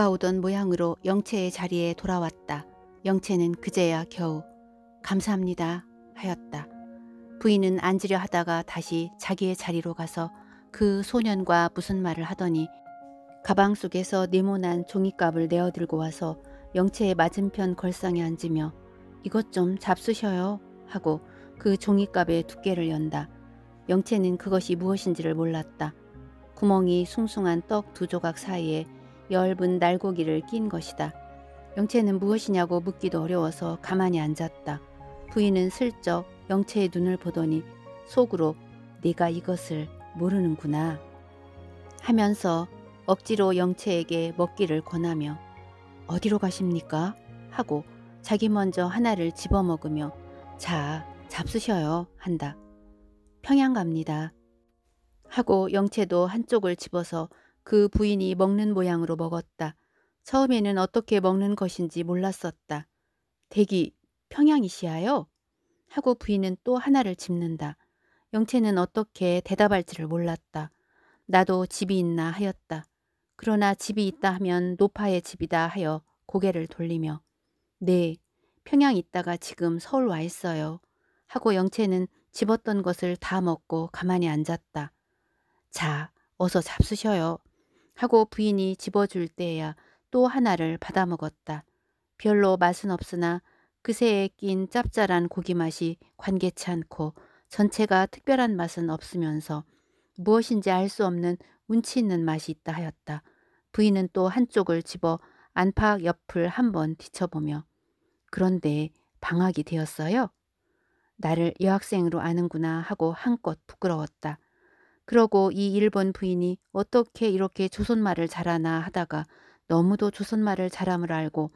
그가 오던 모양으로 영채의 자리에 돌아왔다. 영채는 그제야 겨우 감사합니다 하였다. 부인은 앉으려 하다가 다시 자기의 자리로 가서 그 소년과 무슨 말을 하더니 가방 속에서 네모난 종이값을 내어들고 와서 영채의 맞은편 걸상에 앉으며 이것 좀 잡수셔요 하고 그 종이값의 두께를 연다. 영채는 그것이 무엇인지를 몰랐다. 구멍이 숭숭한 떡 두 조각 사이에 엷은 날고기를 낀 것이다. 영채는 무엇이냐고 묻기도 어려워서 가만히 앉았다. 부인은 슬쩍 영채의 눈을 보더니 속으로 네가 이것을 모르는구나 하면서 억지로 영채에게 먹기를 권하며 어디로 가십니까? 하고 자기 먼저 하나를 집어먹으며 자 잡수셔요 한다. 평양 갑니다. 하고 영채도 한쪽을 집어서 그 부인이 먹는 모양으로 먹었다. 처음에는 어떻게 먹는 것인지 몰랐었다. 대기 평양이시하요 하고 부인은 또 하나를 짚는다. 영채는 어떻게 대답할지를 몰랐다. 나도 집이 있나 하였다. 그러나 집이 있다 하면 노파의 집이다 하여 고개를 돌리며 네, 평양 있다가 지금 서울 와 있어요. 하고 영채는 집었던 것을 다 먹고 가만히 앉았다. 자, 어서 잡수셔요. 하고 부인이 집어줄 때에야 또 하나를 받아먹었다. 별로 맛은 없으나 그새에 낀 짭짤한 고기 맛이 관계치 않고 전체가 특별한 맛은 없으면서 무엇인지 알 수 없는 운치 있는 맛이 있다 하였다. 부인은 또 한쪽을 집어 안팎 옆을 한번 뒤쳐보며 그런데 방학이 되었어요? 나를 여학생으로 아는구나 하고 한껏 부끄러웠다. 그러고 이 일본 부인이 어떻게 이렇게 조선말을 잘하나 하다가 너무도 조선말을 잘함을 알고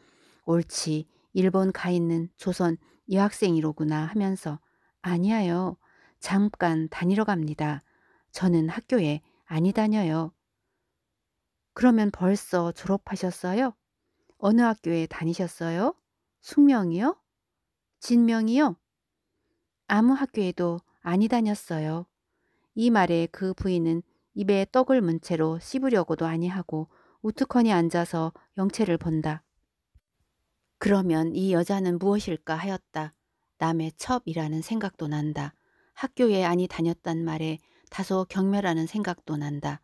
옳지 일본 가 있는 조선 여학생이로구나 하면서 아니야요 잠깐 다니러 갑니다. 저는 학교에 아니 다녀요. 그러면 벌써 졸업하셨어요? 어느 학교에 다니셨어요? 숙명이요? 진명이요? 아무 학교에도 아니 다녔어요. 이 말에 그 부인은 입에 떡을 문 채로 씹으려고도 아니하고 우트커니 앉아서 영채를 본다. 그러면 이 여자는 무엇일까 하였다. 남의 첩이라는 생각도 난다. 학교에 아니 다녔단 말에 다소 경멸하는 생각도 난다.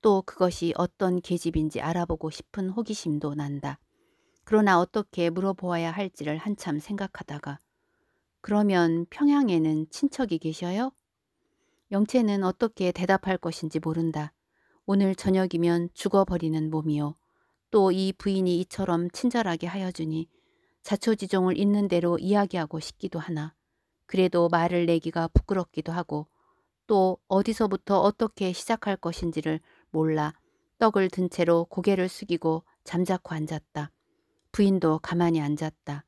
또 그것이 어떤 계집인지 알아보고 싶은 호기심도 난다. 그러나 어떻게 물어보아야 할지를 한참 생각하다가 그러면 평양에는 친척이 계셔요? 영채는 어떻게 대답할 것인지 모른다. 오늘 저녁이면 죽어버리는 몸이요. 또 이 부인이 이처럼 친절하게 하여주니 자초지종을 있는 대로 이야기하고 싶기도 하나. 그래도 말을 내기가 부끄럽기도 하고 또 어디서부터 어떻게 시작할 것인지를 몰라 떡을 든 채로 고개를 숙이고 잠자코 앉았다. 부인도 가만히 앉았다.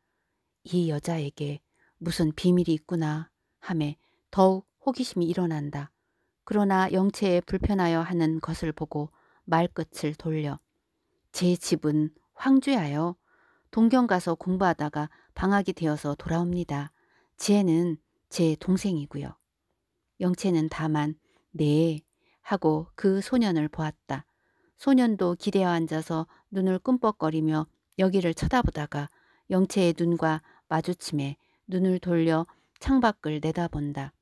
이 여자에게 무슨 비밀이 있구나 하며 더욱 호기심이 일어난다. 그러나 영체에 불편하여 하는 것을 보고 말끝을 돌려 제 집은 황주야요. 동경 가서 공부하다가 방학이 되어서 돌아옵니다. 지혜는 제 동생이고요. 영채는 다만 네 하고 그 소년을 보았다. 소년도 기대어 앉아서 눈을 끔뻑거리며 여기를 쳐다보다가 영채의 눈과 마주침에 눈을 돌려 창밖을 내다본다.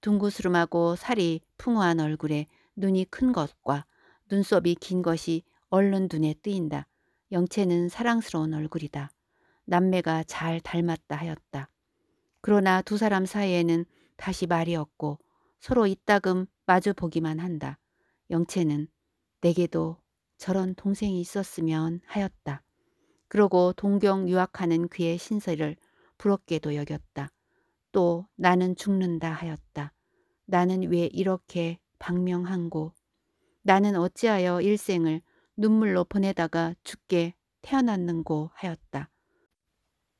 둥그스름하고 살이 풍부한 얼굴에 눈이 큰 것과 눈썹이 긴 것이 얼른 눈에 뜨인다. 영채는 사랑스러운 얼굴이다. 남매가 잘 닮았다 하였다. 그러나 두 사람 사이에는 다시 말이 없고 서로 이따금 마주 보기만 한다. 영채는 내게도 저런 동생이 있었으면 하였다. 그러고 동경 유학하는 그의 신세를 부럽게도 여겼다. 또 나는 죽는다 하였다. 나는 왜 이렇게 방명한고 나는 어찌하여 일생을 눈물로 보내다가 죽게 태어났는고 하였다.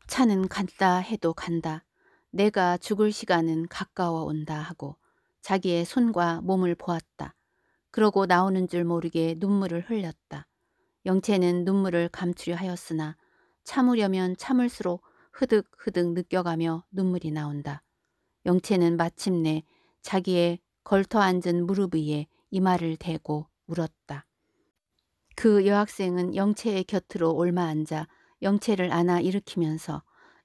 차는 간다 해도 간다. 내가 죽을 시간은 가까워 온다 하고 자기의 손과 몸을 보았다. 그러고 나오는 줄 모르게 눈물을 흘렸다. 영채는 눈물을 감추려 하였으나 참으려면 참을수록 흐득흐득 느껴가며 눈물이 나온다. 영채는 마침내 자기의 걸터앉은 무릎 위에 이마를 대고 울었다. 그 여학생은 영채의 곁으로 올마 앉아 영채를 안아 일으키면서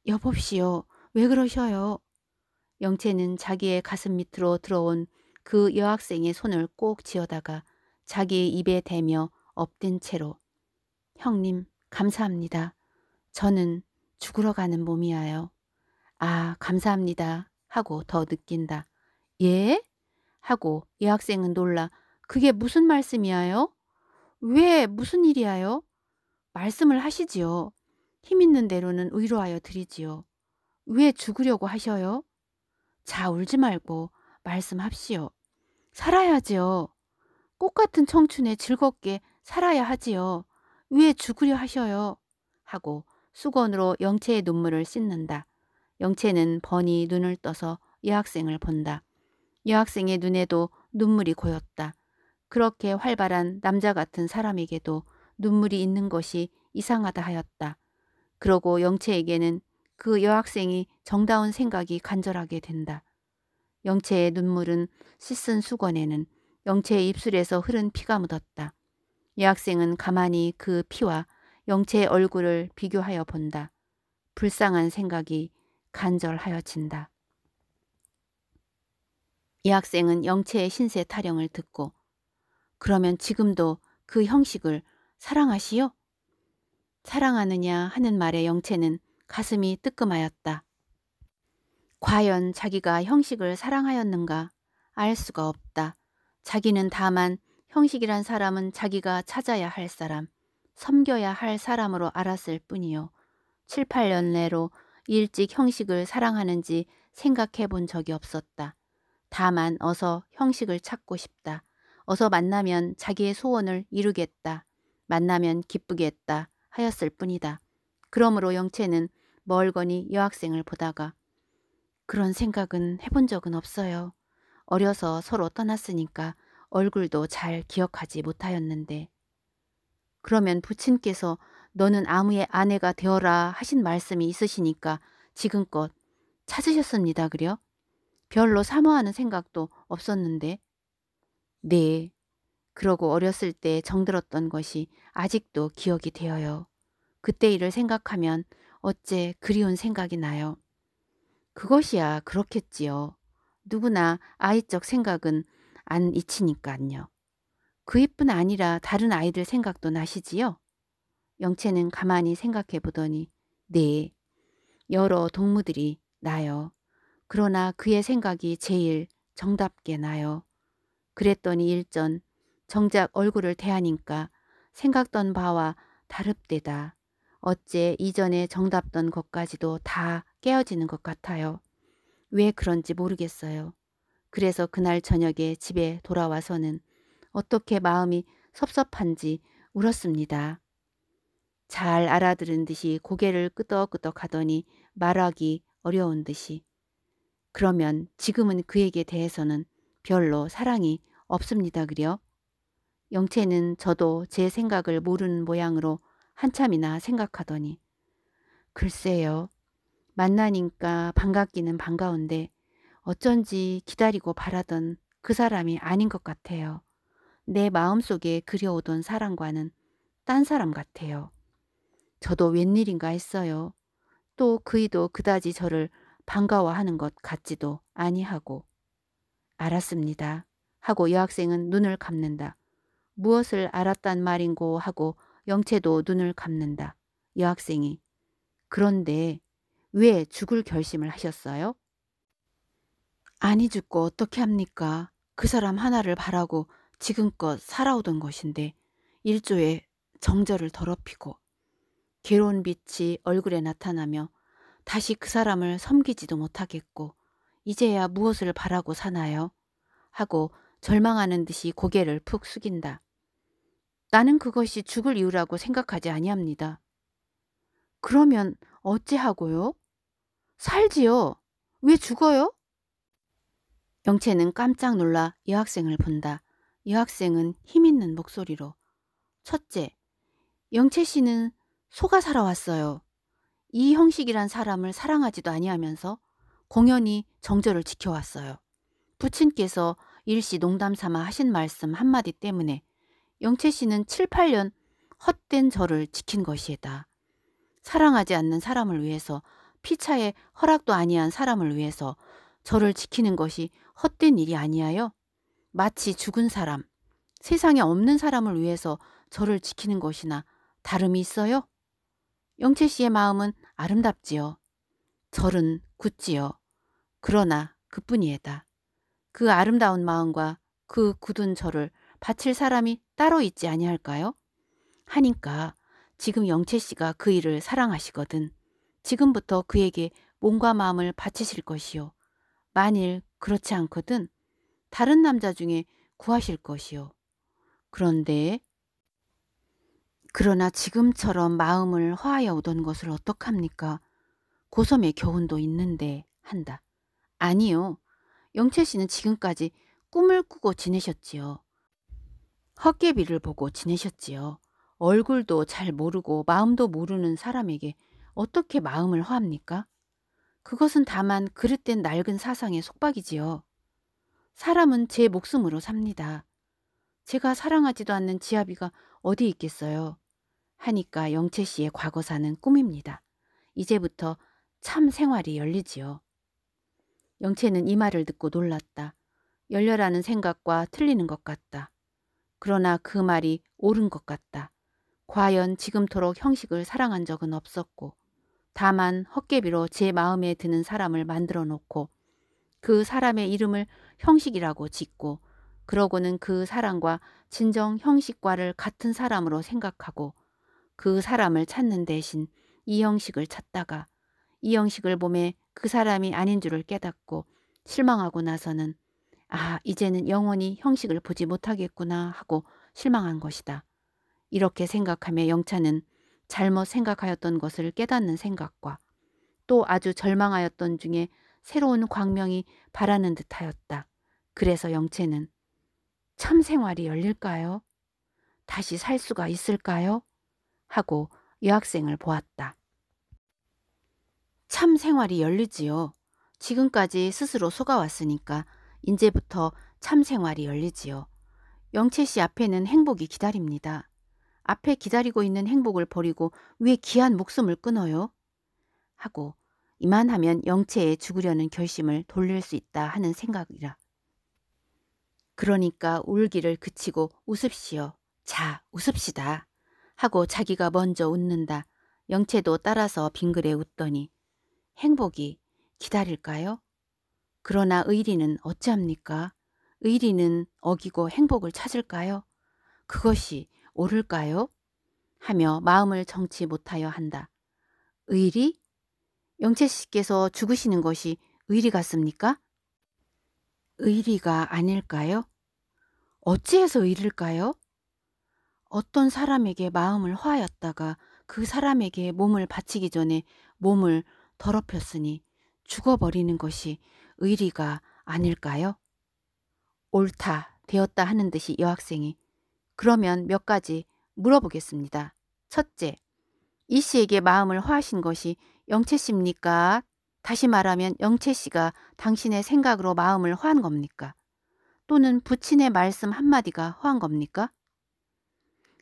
여봅시오. 왜 그러셔요? 영채는 자기의 가슴 밑으로 들어온 그 여학생의 손을 꼭 쥐어다가 자기 의 입에 대며 엎든 채로 형님 감사합니다. 저는 죽으러 가는 몸이야요. 아, 감사합니다. 하고 더 느낀다. 예? 하고 여학생은 놀라. 그게 무슨 말씀이야요? 왜 무슨 일이야요? 말씀을 하시지요. 힘 있는 대로는 위로하여 드리지요. 왜 죽으려고 하셔요? 자, 울지 말고 말씀합시오. 살아야지요. 꽃 같은 청춘에 즐겁게 살아야 하지요. 왜 죽으려 하셔요? 하고 수건으로 영채의 눈물을 씻는다. 영채는 번이 눈을 떠서 여학생을 본다. 여학생의 눈에도 눈물이 고였다. 그렇게 활발한 남자 같은 사람에게도 눈물이 있는 것이 이상하다 하였다. 그러고 영채에게는 그 여학생이 정다운 생각이 간절하게 된다. 영채의 눈물은 씻은 수건에는 영채의 입술에서 흐른 피가 묻었다. 여학생은 가만히 그 피와 영체의 얼굴을 비교하여 본다. 불쌍한 생각이 간절하여진다. 이 학생은 영체의 신세 타령을 듣고 그러면 지금도 그 형식을 사랑하시오? 사랑하느냐 하는 말에 영체는 가슴이 뜨끔하였다. 과연 자기가 형식을 사랑하였는가 알 수가 없다. 자기는 다만 형식이란 사람은 자기가 찾아야 할 사람, 섬겨야 할 사람으로 알았을 뿐이요. 7, 8년 내로 일찍 형식을 사랑하는지 생각해 본 적이 없었다. 다만 어서 형식을 찾고 싶다. 어서 만나면 자기의 소원을 이루겠다. 만나면 기쁘겠다 하였을 뿐이다. 그러므로 영채는 멀거니 여학생을 보다가 그런 생각은 해본 적은 없어요. 어려서 서로 떠났으니까 얼굴도 잘 기억하지 못하였는데 그러면 부친께서 너는 아무의 아내가 되어라 하신 말씀이 있으시니까 지금껏 찾으셨습니다. 그려? 별로 사모하는 생각도 없었는데. 네. 그러고 어렸을 때 정들었던 것이 아직도 기억이 되어요. 그때 일을 생각하면 어째 그리운 생각이 나요. 그것이야 그렇겠지요. 누구나 아이적 생각은 안 잊히니까요. 그이뿐 아니라 다른 아이들 생각도 나시지요? 영채는 가만히 생각해 보더니 네, 여러 동무들이 나요. 그러나 그의 생각이 제일 정답게 나요. 그랬더니 일전 정작 얼굴을 대하니까 생각던 바와 다릅대다. 어째 이전에 정답던 것까지도 다 깨어지는 것 같아요. 왜 그런지 모르겠어요. 그래서 그날 저녁에 집에 돌아와서는 어떻게 마음이 섭섭한지 울었습니다. 잘 알아들은 듯이 고개를 끄덕끄덕 하더니 말하기 어려운 듯이 그러면 지금은 그에게 대해서는 별로 사랑이 없습니다 그려? 영채는 저도 제 생각을 모르는 모양으로 한참이나 생각하더니 글쎄요. 만나니까 반갑기는 반가운데 어쩐지 기다리고 바라던 그 사람이 아닌 것 같아요. 내 마음속에 그려오던 사람과는 딴 사람 같아요. 저도 웬일인가 했어요. 또 그이도 그다지 저를 반가워하는 것 같지도 아니하고. 알았습니다. 하고 여학생은 눈을 감는다. 무엇을 알았단 말인고 하고 영채도 눈을 감는다. 여학생이 그런데 왜 죽을 결심을 하셨어요? 아니 죽고 어떻게 합니까? 그 사람 하나를 바라고 지금껏 살아오던 것인데 일조의 정절을 더럽히고 괴로운 빛이 얼굴에 나타나며 다시 그 사람을 섬기지도 못하겠고 이제야 무엇을 바라고 사나요? 하고 절망하는 듯이 고개를 푹 숙인다. 나는 그것이 죽을 이유라고 생각하지 아니합니다. 그러면 어찌하고요? 살지요. 왜 죽어요? 영채는 깜짝 놀라 여학생을 본다. 여학생은 힘있는 목소리로 첫째, 영채 씨는 소가 살아왔어요. 이 형식이란 사람을 사랑하지도 아니하면서 공연히 정절을 지켜왔어요. 부친께서 일시 농담삼아 하신 말씀 한마디 때문에 영채 씨는 7, 8년 헛된 저를 지킨 것이다. 사랑하지 않는 사람을 위해서 피차에 허락도 아니한 사람을 위해서 저를 지키는 것이 헛된 일이 아니하여 마치 죽은 사람, 세상에 없는 사람을 위해서 저를 지키는 것이나 다름이 있어요? 영채 씨의 마음은 아름답지요. 절은 굳지요. 그러나 그뿐이에다. 그 아름다운 마음과 그 굳은 절을 바칠 사람이 따로 있지 아니할까요? 하니까 지금 영채 씨가 그 일을 사랑하시거든. 지금부터 그에게 몸과 마음을 바치실 것이요. 만일 그렇지 않거든 다른 남자 중에 구하실 것이요. 그런데 그러나 지금처럼 마음을 화하여 오던 것을 어떡합니까? 고섬의 교훈도 있는데 한다. 아니요. 영채 씨는 지금까지 꿈을 꾸고 지내셨지요. 헛개비를 보고 지내셨지요. 얼굴도 잘 모르고 마음도 모르는 사람에게 어떻게 마음을 허합니까? 그것은 다만 그릇된 낡은 사상의 속박이지요. 사람은 제 목숨으로 삽니다. 제가 사랑하지도 않는 지아비가 어디 있겠어요. 하니까 영채 씨의 과거사는 꿈입니다. 이제부터 참 생활이 열리지요. 영채는 이 말을 듣고 놀랐다. 열려라는 생각과 틀리는 것 같다. 그러나 그 말이 옳은 것 같다. 과연 지금토록 형식을 사랑한 적은 없었고 다만 헛개비로 제 마음에 드는 사람을 만들어 놓고 그 사람의 이름을 형식이라고 짓고 그러고는 그 사람과 진정 형식과를 같은 사람으로 생각하고 그 사람을 찾는 대신 이 형식을 찾다가 이 형식을 보매 그 사람이 아닌 줄을 깨닫고 실망하고 나서는 아, 이제는 영원히 형식을 보지 못하겠구나 하고 실망한 것이다. 이렇게 생각하며 영차는 잘못 생각하였던 것을 깨닫는 생각과 또 아주 절망하였던 중에 새로운 광명이 바라는 듯하였다. 그래서 영채는 참 생활이 열릴까요? 다시 살 수가 있을까요? 하고 여학생을 보았다. 참 생활이 열리지요. 지금까지 스스로 속아왔으니까 이제부터 참 생활이 열리지요. 영채 씨 앞에는 행복이 기다립니다. 앞에 기다리고 있는 행복을 버리고 왜 기한 목숨을 끊어요? 하고 이만 하면 영체에 죽으려는 결심을 돌릴 수 있다 하는 생각이라. 그러니까 울기를 그치고 웃읍시오. 자, 웃읍시다. 하고 자기가 먼저 웃는다. 영체도 따라서 빙그레 웃더니 행복이 기다릴까요? 그러나 의리는 어찌합니까? 의리는 어기고 행복을 찾을까요? 그것이 옳을까요? 하며 마음을 정치 못하여 한다. 의리? 영채 씨께서 죽으시는 것이 의리 같습니까? 의리가 아닐까요? 어찌해서 의릴까요? 어떤 사람에게 마음을 화하였다가 그 사람에게 몸을 바치기 전에 몸을 더럽혔으니 죽어버리는 것이 의리가 아닐까요? 옳다, 되었다 하는 듯이 여학생이 그러면 몇 가지 물어보겠습니다. 첫째, 이 씨에게 마음을 화하신 것이 영채 씨입니까? 다시 말하면 영채 씨가 당신의 생각으로 마음을 허한 겁니까? 또는 부친의 말씀 한마디가 허한 겁니까?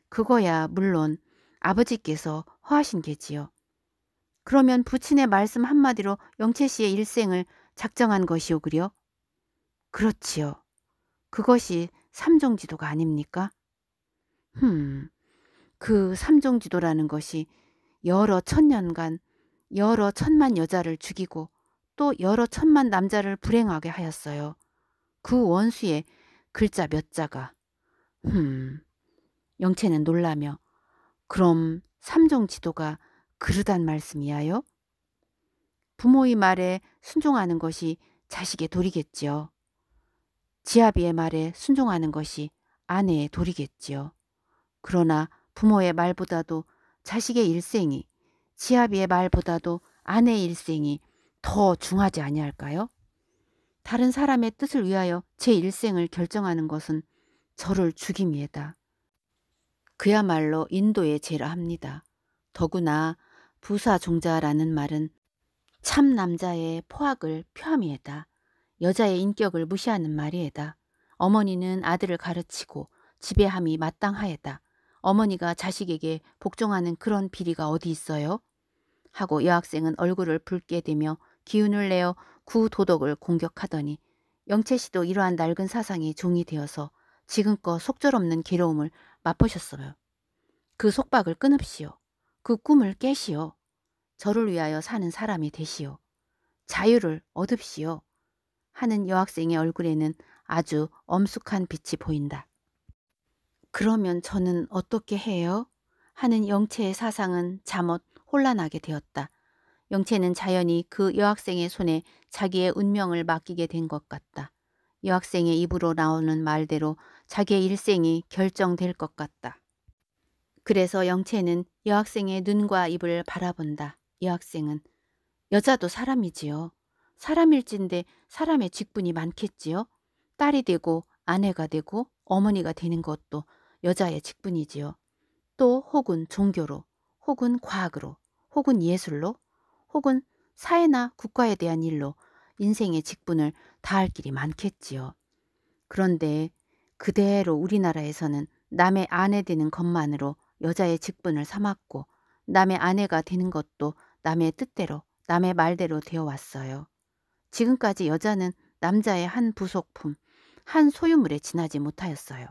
그거야 물론 아버지께서 허하신 게지요. 그러면 부친의 말씀 한마디로 영채 씨의 일생을 작정한 것이오그려? 그렇지요. 그것이 삼종지도가 아닙니까? 흠, 그 삼종지도라는 것이 여러 천년간 여러 천만 여자를 죽이고 또 여러 천만 남자를 불행하게 하였어요. 그 원수의 글자 몇 자가. 흠. 영채는 놀라며 그럼 삼종 지도가 그르단 말씀이야요? 부모의 말에 순종하는 것이 자식의 도리겠지요. 지아비의 말에 순종하는 것이 아내의 도리겠지요. 그러나 부모의 말보다도 자식의 일생이 지아비의 말보다도 아내의 일생이 더 중하지 아니할까요? 다른 사람의 뜻을 위하여 제 일생을 결정하는 것은 저를 죽임이에다. 그야말로 인도의 죄라 합니다. 더구나 부사 종자라는 말은 참 남자의 포악을 표함이에다. 여자의 인격을 무시하는 말이에다. 어머니는 아들을 가르치고 지배함이 마땅하에다. 어머니가 자식에게 복종하는 그런 비리가 어디 있어요? 하고 여학생은 얼굴을 붉게 대며 기운을 내어 구도덕을 공격하더니 영채 씨도 이러한 낡은 사상이 종이 되어서 지금껏 속절없는 괴로움을 맛보셨어요. 그 속박을 끊읍시오. 그 꿈을 깨시오. 저를 위하여 사는 사람이 되시오. 자유를 얻읍시오. 하는 여학생의 얼굴에는 아주 엄숙한 빛이 보인다. 그러면 저는 어떻게 해요? 하는 영채의 사상은 잠옷 혼란하게 되었다. 영채는 자연히 그 여학생의 손에 자기의 운명을 맡기게 된 것 같다. 여학생의 입으로 나오는 말대로 자기의 일생이 결정될 것 같다. 그래서 영채는 여학생의 눈과 입을 바라본다. 여학생은 여자도 사람이지요. 사람일진데 사람의 직분이 많겠지요. 딸이 되고 아내가 되고 어머니가 되는 것도 여자의 직분이지요. 또 혹은 종교로, 혹은 과학으로, 혹은 예술로, 혹은 사회나 국가에 대한 일로 인생의 직분을 다할 길이 많겠지요. 그런데 그대로 우리나라에서는 남의 아내 되는 것만으로 여자의 직분을 삼았고 남의 아내가 되는 것도 남의 뜻대로 남의 말대로 되어 왔어요. 지금까지 여자는 남자의 한 부속품, 한 소유물에 지나지 못하였어요.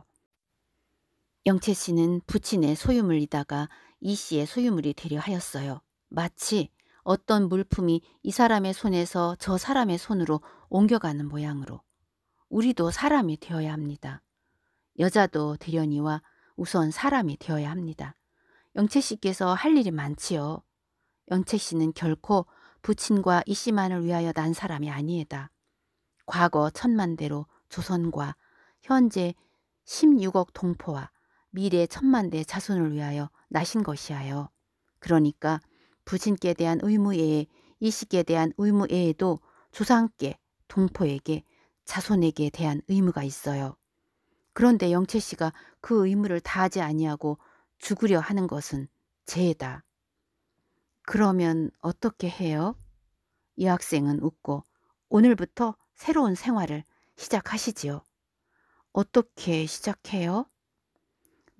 영채 씨는 부친의 소유물이다가 이 씨의 소유물이 되려 하였어요. 마치 어떤 물품이 이 사람의 손에서 저 사람의 손으로 옮겨가는 모양으로 우리도 사람이 되어야 합니다. 여자도 되려니와 우선 사람이 되어야 합니다. 영채 씨께서 할 일이 많지요. 영채 씨는 결코 부친과 이 씨만을 위하여 난 사람이 아니에다. 과거 천만대로 조선과 현재 16억 동포와 미래 천만대 자손을 위하여 나신 것이하여 그러니까 부친께 대한 의무에 이식에 대한 의무에에도 조상께 동포에게 자손에게 대한 의무가 있어요. 그런데 영채 씨가 그 의무를 다하지 아니하고 죽으려 하는 것은 죄다. 그러면 어떻게 해요? 이 학생은 웃고 오늘부터 새로운 생활을 시작하시지요. 어떻게 시작해요?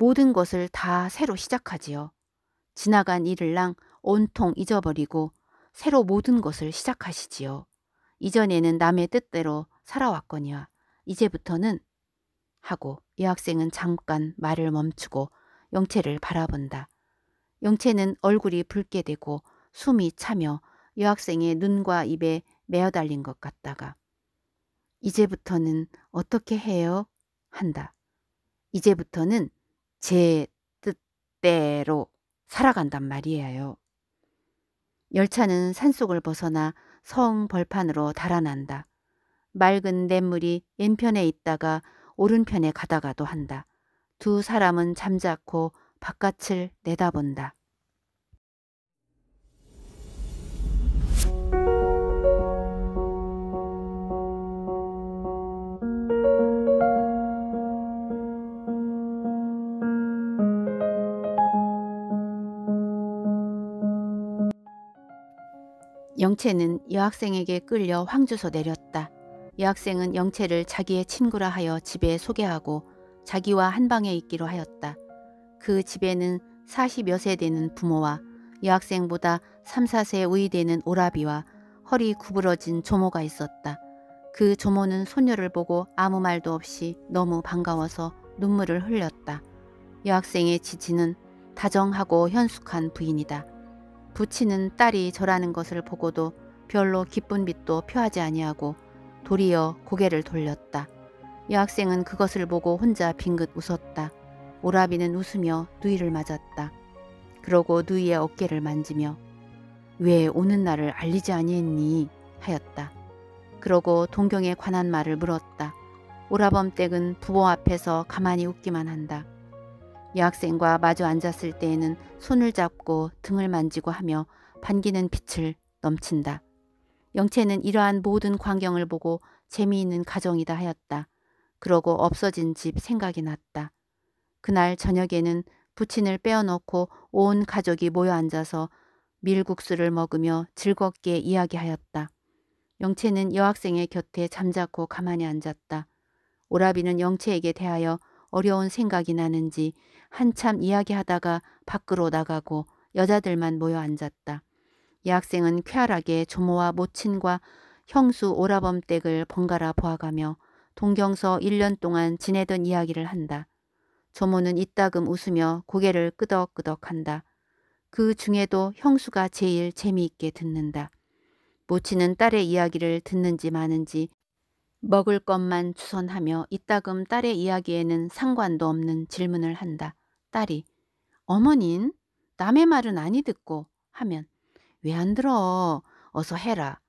모든 것을 다 새로 시작하지요. 지나간 일을랑 온통 잊어버리고 새로 모든 것을 시작하시지요. 이전에는 남의 뜻대로 살아왔거니와 이제부터는 하고 여학생은 잠깐 말을 멈추고 영채를 바라본다. 영채는 얼굴이 붉게 되고 숨이 차며 여학생의 눈과 입에 매어달린 것 같다가 이제부터는 어떻게 해요? 한다. 이제부터는 제 뜻대로 살아간단 말이에요. 열차는 산속을 벗어나 성 벌판으로 달아난다. 맑은 냇물이 왼편에 있다가 오른편에 가다가도 한다. 두 사람은 잠자코 바깥을 내다본다. 영채는 여학생에게 끌려 황주소 내렸다. 여학생은 영채를 자기의 친구라 하여 집에 소개하고 자기와 한 방에 있기로 하였다. 그 집에는 40여 세 되는 부모와 여학생보다 3, 4세 우이 되는 오라비와 허리 구부러진 조모가 있었다. 그 조모는 소녀를 보고 아무 말도 없이 너무 반가워서 눈물을 흘렸다. 여학생의 지지는 다정하고 현숙한 부인이다. 부친은 딸이 절하는 것을 보고도 별로 기쁜 빛도 표하지 아니하고 도리어 고개를 돌렸다. 여학생은 그것을 보고 혼자 빙긋 웃었다. 오라비는 웃으며 누이를 맞았다. 그러고 누이의 어깨를 만지며 왜 오는 날을 알리지 아니했니 하였다. 그러고 동경에 관한 말을 물었다. 오라범댁은 부모 앞에서 가만히 웃기만 한다. 여학생과 마주 앉았을 때에는 손을 잡고 등을 만지고 하며 반기는 빛을 넘친다. 영채는 이러한 모든 광경을 보고 재미있는 가정이다 하였다. 그러고 없어진 집 생각이 났다. 그날 저녁에는 부친을 빼어놓고 온 가족이 모여 앉아서 밀국수를 먹으며 즐겁게 이야기하였다. 영채는 여학생의 곁에 잠자코 가만히 앉았다. 오라비는 영채에게 대하여 어려운 생각이 나는지 한참 이야기하다가 밖으로 나가고 여자들만 모여 앉았다. 이학생은 쾌활하게 조모와 모친과 형수 오라범 댁을 번갈아 보아가며 동경서 1년 동안 지내던 이야기를 한다. 조모는 이따금 웃으며 고개를 끄덕끄덕한다. 그 중에도 형수가 제일 재미있게 듣는다. 모친은 딸의 이야기를 듣는지 마는지 먹을 것만 주선하며 이따금 딸의 이야기에는 상관도 없는 질문을 한다. 딸이 어머닌 남의 말은 아니 듣고 하면 왜 안 들어 어서 해라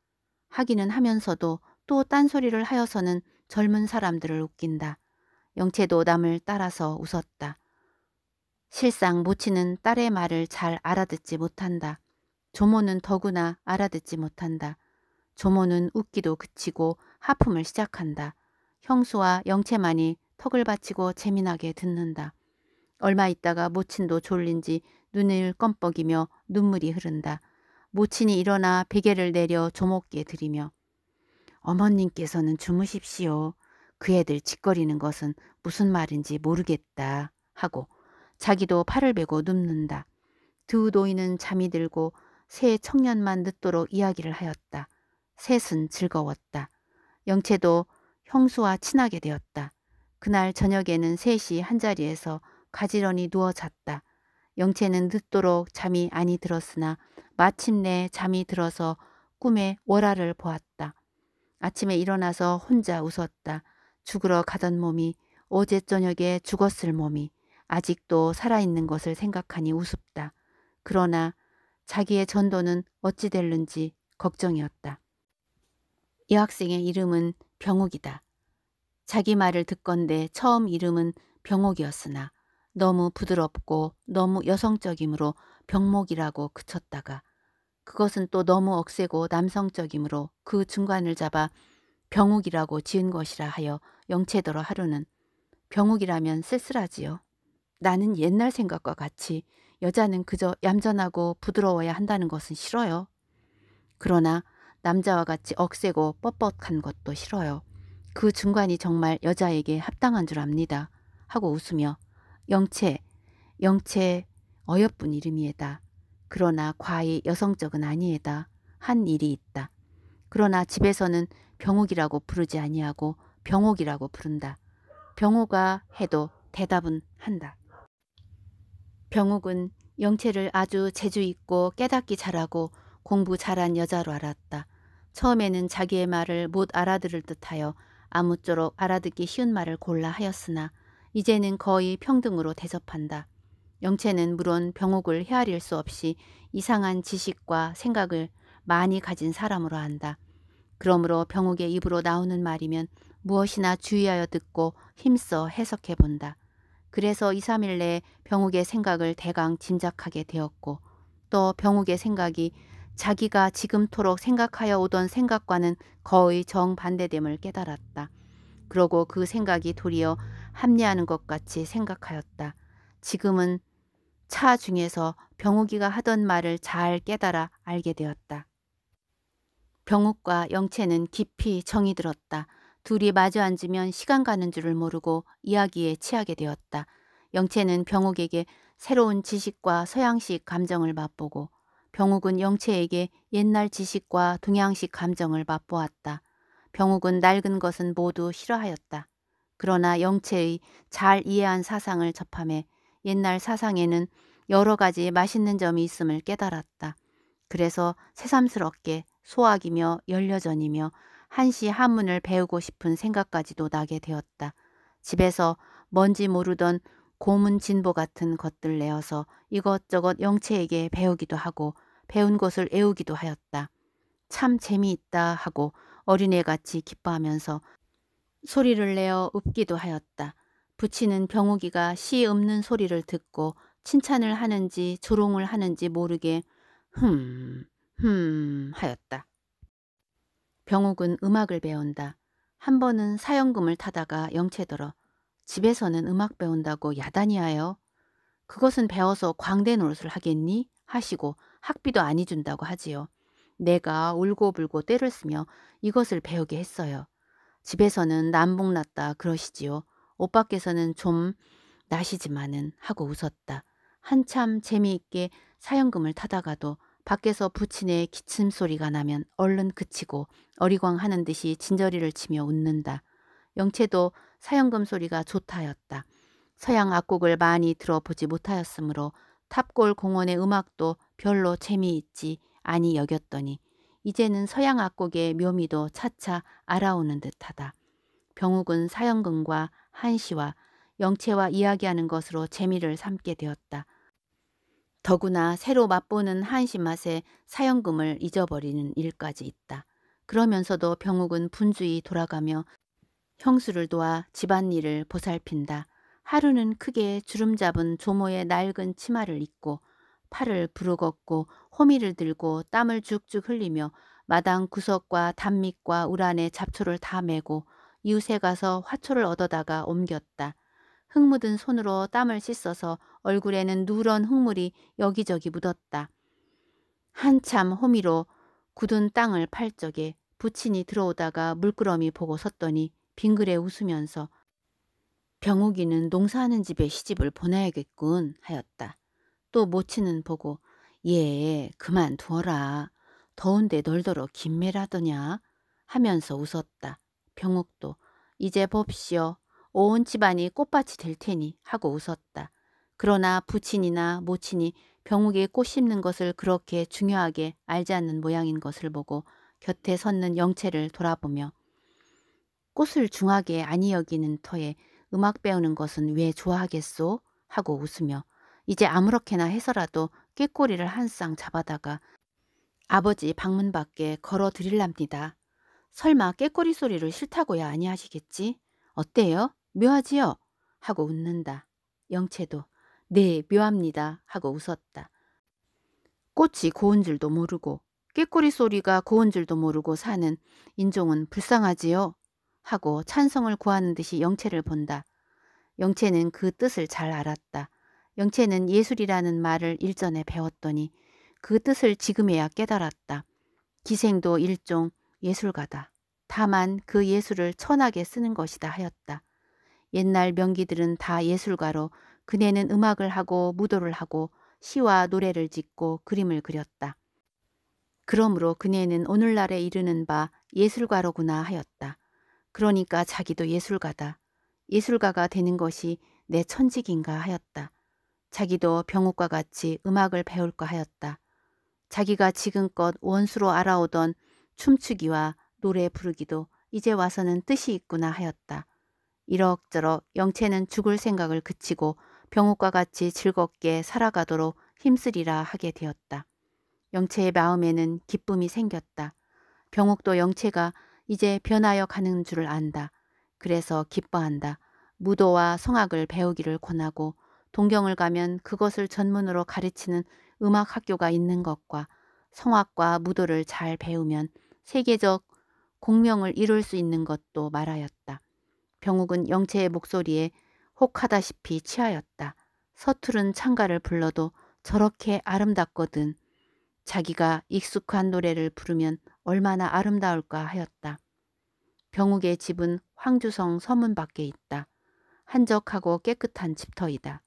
하기는 하면서도 또 딴소리를 하여서는 젊은 사람들을 웃긴다. 영채도 남을 따라서 웃었다. 실상 모치는 딸의 말을 잘 알아듣지 못한다. 조모는 더구나 알아듣지 못한다. 조모는 웃기도 그치고 하품을 시작한다. 형수와 영채만이 턱을 받치고 재미나게 듣는다. 얼마 있다가 모친도 졸린지 눈을 껌뻑이며 눈물이 흐른다. 모친이 일어나 베개를 내려 조목게 들이며 어머님께서는 주무십시오. 그 애들 짓거리는 것은 무슨 말인지 모르겠다 하고 자기도 팔을 베고 눕는다. 두 노인은 잠이 들고 세 청년만 늦도록 이야기를 하였다. 셋은 즐거웠다. 영채도 형수와 친하게 되었다. 그날 저녁에는 셋이 한자리에서 가지런히 누워 잤다. 영채는 늦도록 잠이 아니 들었으나 마침내 잠이 들어서 꿈에 월화를 보았다. 아침에 일어나서 혼자 웃었다. 죽으러 가던 몸이 어제 저녁에 죽었을 몸이 아직도 살아있는 것을 생각하니 우습다. 그러나 자기의 전도는 어찌 될는지 걱정이었다. 여학생의 이름은 병옥이다. 자기 말을 듣건데 처음 이름은 병옥이었으나 너무 부드럽고 너무 여성적이므로 병목이라고 그쳤다가 그것은 또 너무 억세고 남성적이므로 그 중간을 잡아 병욱이라고 지은 것이라 하여 영채더러 하루는 병욱이라면 쓸쓸하지요. 나는 옛날 생각과 같이 여자는 그저 얌전하고 부드러워야 한다는 것은 싫어요. 그러나 남자와 같이 억세고 뻣뻣한 것도 싫어요. 그 중간이 정말 여자에게 합당한 줄 압니다. 하고 웃으며 영채, 영채 어여쁜 이름이에다. 그러나 과히 여성적은 아니에다. 한 일이 있다. 그러나 집에서는 병옥이라고 부르지 아니하고 병옥이라고 부른다. 병호가 해도 대답은 한다. 병옥은 영채를 아주 재주 있고 깨닫기 잘하고 공부 잘한 여자로 알았다. 처음에는 자기의 말을 못 알아들을 듯하여 아무쪼록 알아듣기 쉬운 말을 골라 하였으나 이제는 거의 평등으로 대접한다. 영채는 물론 병옥을 헤아릴 수 없이 이상한 지식과 생각을 많이 가진 사람으로 한다. 그러므로 병옥의 입으로 나오는 말이면 무엇이나 주의하여 듣고 힘써 해석해 본다. 그래서 2, 3일 내에 병욱의 생각을 대강 짐작하게 되었고 또 병욱의 생각이 자기가 지금토록 생각하여 오던 생각과는 거의 정반대됨을 깨달았다. 그러고 그 생각이 도리어 합리하는 것 같이 생각하였다. 지금은 차 중에서 병욱이가 하던 말을 잘 깨달아 알게 되었다. 병욱과 영채는 깊이 정이 들었다. 둘이 마주 앉으면 시간 가는 줄을 모르고 이야기에 취하게 되었다. 영채는 병욱에게 새로운 지식과 서양식 감정을 맛보고 병욱은 영채에게 옛날 지식과 동양식 감정을 맛보았다. 병욱은 낡은 것은 모두 싫어하였다. 그러나 영채의 잘 이해한 사상을 접함해 옛날 사상에는 여러 가지 맛있는 점이 있음을 깨달았다. 그래서 새삼스럽게 소학이며 열려전이며 한시 한문을 배우고 싶은 생각까지도 나게 되었다. 집에서 뭔지 모르던 고문 진보 같은 것들 내어서 이것저것 영채에게 배우기도 하고 배운 것을 애우기도 하였다. 참 재미있다 하고 어린애같이 기뻐하면서 소리를 내어 웃기도 하였다. 부치는 병욱이가 시 없는 소리를 듣고 칭찬을 하는지 조롱을 하는지 모르게 흠, 흠 하였다. 병욱은 음악을 배운다. 한 번은 사연금을 타다가 영채더러 집에서는 음악 배운다고 야단이하여 그것은 배워서 광대 노릇을 하겠니? 하시고 학비도 아니 준다고 하지요. 내가 울고불고 떼를 쓰며 이것을 배우게 했어요. 집에서는 남북 났다 그러시지요. 오빠께서는 좀 나시지만은 하고 웃었다. 한참 재미있게 사연금을 타다가도 밖에서 부친의 기침 소리가 나면 얼른 그치고 어리광 하는 듯이 진저리를 치며 웃는다. 영채도 사연금 소리가 좋다였다. 서양 악곡을 많이 들어보지 못하였으므로 탑골 공원의 음악도 별로 재미있지 아니 여겼더니 이제는 서양 악곡의 묘미도 차차 알아오는 듯하다. 병욱은 사형근과 한시와 영채와 이야기하는 것으로 재미를 삼게 되었다. 더구나 새로 맛보는 한시 맛에 사형금을 잊어버리는 일까지 있다. 그러면서도 병욱은 분주히 돌아가며 형수를 도와 집안일을 보살핀다. 하루는 크게 주름 잡은 조모의 낡은 치마를 입고 팔을 부르걷고 호미를 들고 땀을 쭉쭉 흘리며 마당 구석과 단밑과 우란에 잡초를 다 메고 이웃에 가서 화초를 얻어다가 옮겼다. 흙 묻은 손으로 땀을 씻어서 얼굴에는 누런 흙물이 여기저기 묻었다. 한참 호미로 굳은 땅을 팔 적에 부친이 들어오다가 물끄러미 보고 섰더니 빙그레 웃으면서 병욱이는 농사하는 집에 시집을 보내야겠군 하였다. 또 모친은 보고 예 그만 두어라. 더운데 널더러 긴밀하더냐 하면서 웃었다. 병욱도 이제 봅시오. 온 집안이 꽃밭이 될 테니 하고 웃었다. 그러나 부친이나 모친이 병욱이 꽃 심는 것을 그렇게 중요하게 알지 않는 모양인 것을 보고 곁에 섰는 영채를 돌아보며 꽃을 중하게 아니 여기는 터에 음악 배우는 것은 왜 좋아하겠소? 하고 웃으며 이제 아무렇게나 해서라도 꾀꼬리를한 쌍 잡아다가 아버지 방문 밖에 걸어 드릴랍니다. 설마 꾀꼬리 소리를 싫다고야 아니하시겠지? 어때요? 묘하지요? 하고 웃는다. 영채도 네 묘합니다 하고 웃었다. 꽃이 고운 줄도 모르고 꾀꼬리 소리가 고운 줄도 모르고 사는 인종은 불쌍하지요 하고 찬성을 구하는 듯이 영채를 본다. 영채는 그 뜻을 잘 알았다. 영채는 예술이라는 말을 일전에 배웠더니 그 뜻을 지금에야 깨달았다. 기생도 일종 예술가다. 다만 그 예술을 천하게 쓰는 것이다 하였다. 옛날 명기들은 다 예술가로 그네는 음악을 하고 무도를 하고 시와 노래를 짓고 그림을 그렸다. 그러므로 그네는 오늘날에 이르는 바 예술가로구나 하였다. 그러니까 자기도 예술가다. 예술가가 되는 것이 내 천직인가 하였다. 자기도 병욱과 같이 음악을 배울까 하였다. 자기가 지금껏 원수로 알아오던 춤추기와 노래 부르기도 이제 와서는 뜻이 있구나 하였다. 이럭저럭 영채는 죽을 생각을 그치고 병욱과 같이 즐겁게 살아가도록 힘쓰리라 하게 되었다. 영채의 마음에는 기쁨이 생겼다. 병욱도 영채가 이제 변하여 가는 줄을 안다. 그래서 기뻐한다. 무도와 성악을 배우기를 권하고 동경을 가면 그것을 전문으로 가르치는 음악 학교가 있는 것과 성악과 무도를 잘 배우면 세계적 공명을 이룰 수 있는 것도 말하였다. 병욱은 영채의 목소리에 혹하다시피 취하였다. 서투른 창가를 불러도 저렇게 아름답거든. 자기가 익숙한 노래를 부르면 얼마나 아름다울까 하였다. 병욱의 집은 황주성 서문 밖에 있다. 한적하고 깨끗한 집터이다.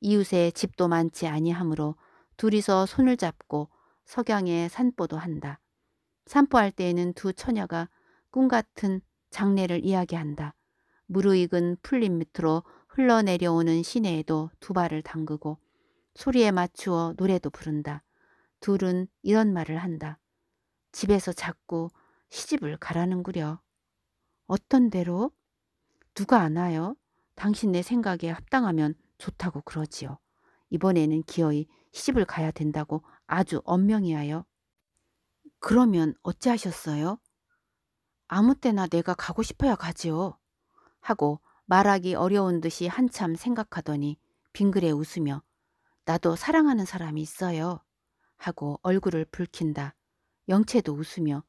이웃의 집도 많지 아니하므로 둘이서 손을 잡고 석양에 산보도 한다. 산보할 때에는 두 처녀가 꿈같은 장례를 이야기한다. 무르익은 풀잎 밑으로 흘러내려오는 시내에도 두 발을 담그고 소리에 맞추어 노래도 부른다. 둘은 이런 말을 한다. 집에서 자꾸 시집을 가라는구려. 어떤 대로? 누가 아나요? 당신 내 생각에 합당하면 좋다고 그러지요. 이번에는 기어이 시집을 가야 된다고 아주 엄명히 하여. 그러면 어찌하셨어요? 아무 때나 내가 가고 싶어야 가지요. 하고 말하기 어려운 듯이 한참 생각하더니 빙그레 웃으며 나도 사랑하는 사람이 있어요. 하고 얼굴을 붉힌다. 영채도 웃으며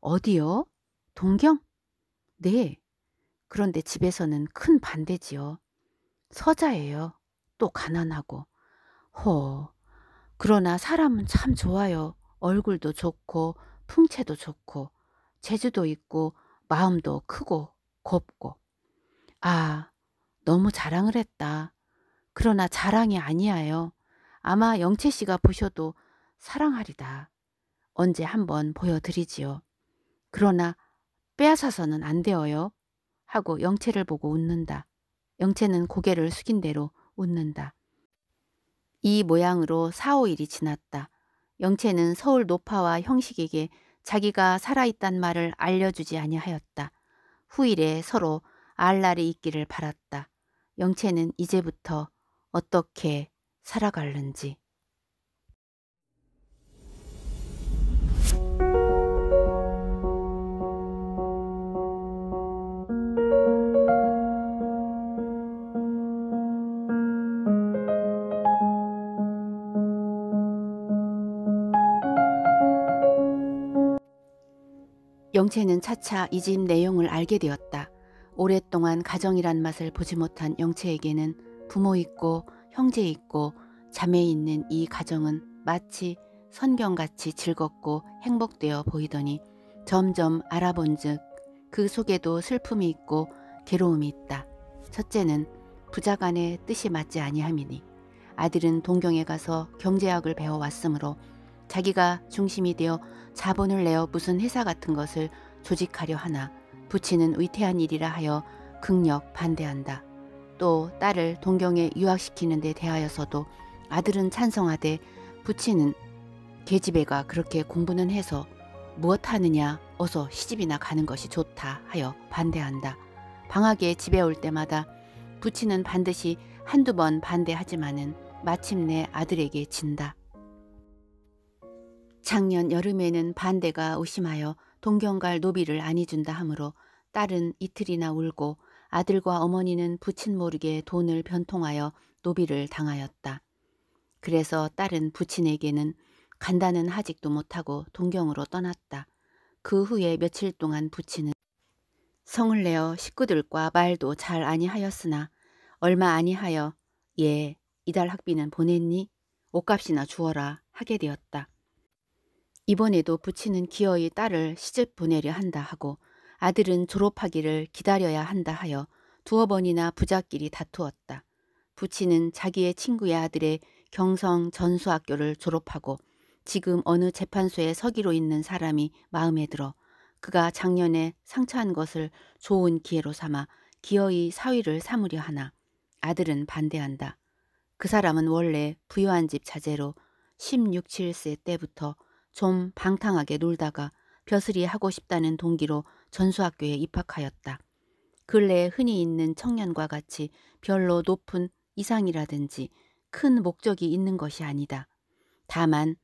어디요? 동경? 네. 그런데 집에서는 큰 반대지요. 서자예요. 또 가난하고. 허. 그러나 사람은 참 좋아요. 얼굴도 좋고 풍채도 좋고 재주도 있고 마음도 크고 곱고. 아, 너무 자랑을 했다. 그러나 자랑이 아니야요. 아마 영채 씨가 보셔도 사랑하리다. 언제 한번 보여드리지요. 그러나 빼앗아서는 안 되어요. 하고 영채를 보고 웃는다. 영채는 고개를 숙인 대로 웃는다. 이 모양으로 4, 5일이 지났다. 영채는 서울 노파와 형식에게 자기가 살아있단 말을 알려주지 아니하였다. 후일에 서로 알 날이 있기를 바랐다. 영채는 이제부터 어떻게 살아갈는지. 영채는 차차 이 집 내용을 알게 되었다. 오랫동안 가정이란 맛을 보지 못한 영채에게는 부모 있고 형제 있고 자매 있는 이 가정은 마치 선경같이 즐겁고 행복되어 보이더니 점점 알아본 즉그 속에도 슬픔이 있고 괴로움이 있다. 첫째는 부자 간의 뜻이 맞지 아니함이니 아들은 동경에 가서 경제학을 배워왔으므로 자기가 중심이 되어 자본을 내어 무슨 회사 같은 것을 조직하려 하나 부치는 위태한 일이라 하여 극력 반대한다. 또 딸을 동경에 유학시키는 데 대하여서도 아들은 찬성하되 부치는 계집애가 그렇게 공부는 해서 무엇 하느냐 어서 시집이나 가는 것이 좋다 하여 반대한다. 방학에 집에 올 때마다 부치는 반드시 한두 번 반대하지만은 마침내 아들에게 진다. 작년 여름에는 반대가 의심하여 동경갈 노비를 안 해준다 하므로 딸은 이틀이나 울고 아들과 어머니는 부친 모르게 돈을 변통하여 노비를 당하였다. 그래서 딸은 부친에게는 간다는 하직도 못하고 동경으로 떠났다. 그 후에 며칠 동안 부친은 성을 내어 식구들과 말도 잘 아니하였으나 얼마 아니하여 예 이달 학비는 보냈니? 옷값이나 주어라 하게 되었다. 이번에도 부친은 기어이 딸을 시집 보내려 한다 하고 아들은 졸업하기를 기다려야 한다 하여 두어 번이나 부자끼리 다투었다. 부친은 자기의 친구의 아들의 경성 전수학교를 졸업하고 지금 어느 재판소에 서기로 있는 사람이 마음에 들어 그가 작년에 상처한 것을 좋은 기회로 삼아 기어이 사위를 삼으려 하나 아들은 반대한다. 그 사람은 원래 부유한 집 자제로 16, 7세 때부터 좀 방탕하게 놀다가 벼슬이 하고 싶다는 동기로 전수학교에 입학하였다. 근래에 흔히 있는 청년과 같이 별로 높은 이상이라든지 큰 목적이 있는 것이 아니다. 다만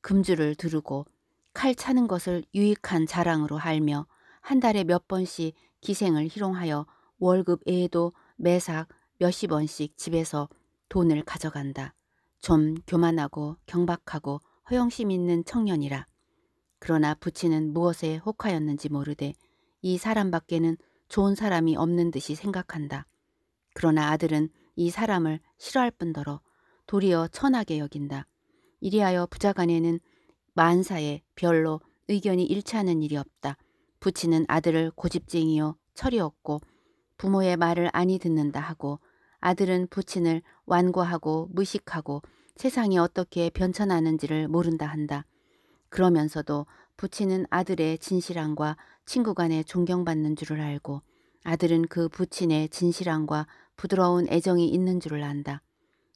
금주를 두르고 칼 차는 것을 유익한 자랑으로 알며한 달에 몇 번씩 기생을 희롱하여 월급 외에도 매삭 몇십 원씩 집에서 돈을 가져간다. 좀 교만하고 경박하고 허영심 있는 청년이라. 그러나 부친은 무엇에 혹하였는지 모르되 이 사람밖에는 좋은 사람이 없는 듯이 생각한다. 그러나 아들은 이 사람을 싫어할 뿐더러 도리어 천하게 여긴다. 이리하여 부자간에는 만사에 별로 의견이 일치하는 일이 없다. 부친은 아들을 고집쟁이요 철이 없고 부모의 말을 아니 듣는다 하고 아들은 부친을 완고하고 무식하고 세상이 어떻게 변천하는지를 모른다 한다. 그러면서도 부친은 아들의 진실함과 친구 간에 존경받는 줄을 알고 아들은 그 부친의 진실함과 부드러운 애정이 있는 줄을 안다.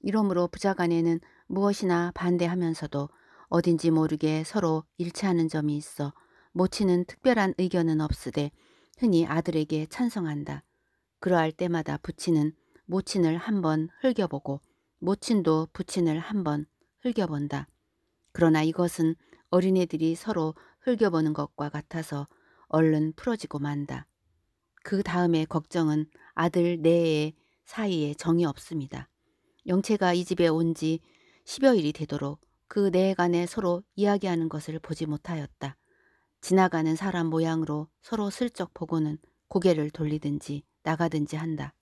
이러므로 부자 간에는 무엇이나 반대하면서도 어딘지 모르게 서로 일치하는 점이 있어 모친은 특별한 의견은 없으되 흔히 아들에게 찬성한다. 그러할 때마다 부친은 모친을 한번 흘겨보고 모친도 부친을 한번 흘겨본다. 그러나 이것은 어린애들이 서로 흘겨보는 것과 같아서 얼른 풀어지고 만다. 그 다음에 걱정은 아들 내의 사이에 정이 없습니다. 영채가 이 집에 온 지십여 일이 되도록 그 내간에 서로 이야기하는 것을 보지 못하였다. 지나가는 사람 모양으로 서로 슬쩍 보고는 고개를 돌리든지 나가든지 한다.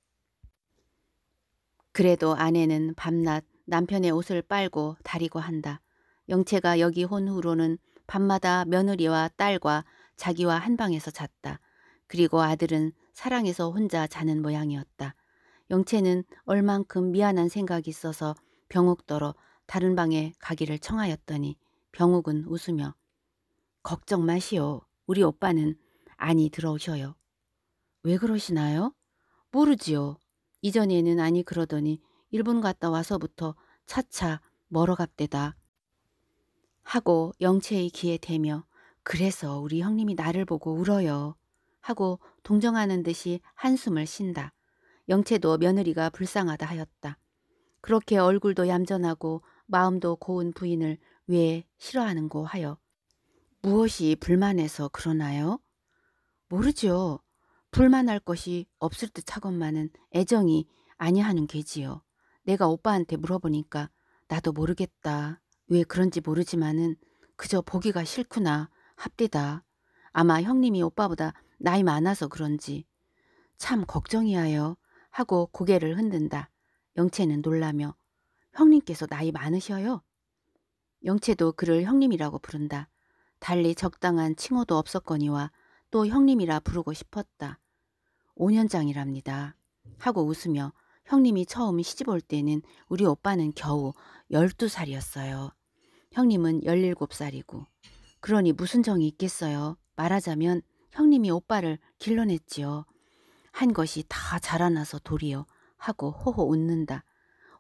그래도 아내는 밤낮 남편의 옷을 빨고 다리고 한다. 영채가 여기 혼 후로는 밤마다 며느리와 딸과 자기와 한 방에서 잤다. 그리고 아들은 사랑해서 혼자 자는 모양이었다. 영채는 얼만큼 미안한 생각이 있어서 병욱더러 다른 방에 가기를 청하였더니 병욱은 웃으며 걱정 마시오. 우리 오빠는 안이 들어오셔요. 왜 그러시나요? 모르지요. 이전에는 아니 그러더니 일본 갔다 와서부터 차차 멀어갑대다. 하고 영채의 귀에 대며 그래서 우리 형님이 나를 보고 울어요. 하고 동정하는 듯이 한숨을 쉰다. 영채도 며느리가 불쌍하다 하였다. 그렇게 얼굴도 얌전하고 마음도 고운 부인을 왜 싫어하는고 하여 무엇이 불만해서 그러나요? 모르죠. 불만할 것이 없을 듯 하건만은 애정이 아니하는 게지요. 내가 오빠한테 물어보니까 나도 모르겠다. 왜 그런지 모르지만은 그저 보기가 싫구나 합디다. 아마 형님이 오빠보다 나이 많아서 그런지 참 걱정이하여 하고 고개를 흔든다. 영채는 놀라며 형님께서 나이 많으셔요? 영채도 그를 형님이라고 부른다. 달리 적당한 칭호도 없었거니와 또 형님이라 부르고 싶었다. 5년장이랍니다. 하고 웃으며 형님이 처음 시집 올 때는 우리 오빠는 겨우 12살이었어요. 형님은 17살이고. 그러니 무슨 정이 있겠어요. 말하자면 형님이 오빠를 길러냈지요. 한 것이 다 자라나서 도리요. 하고 호호 웃는다.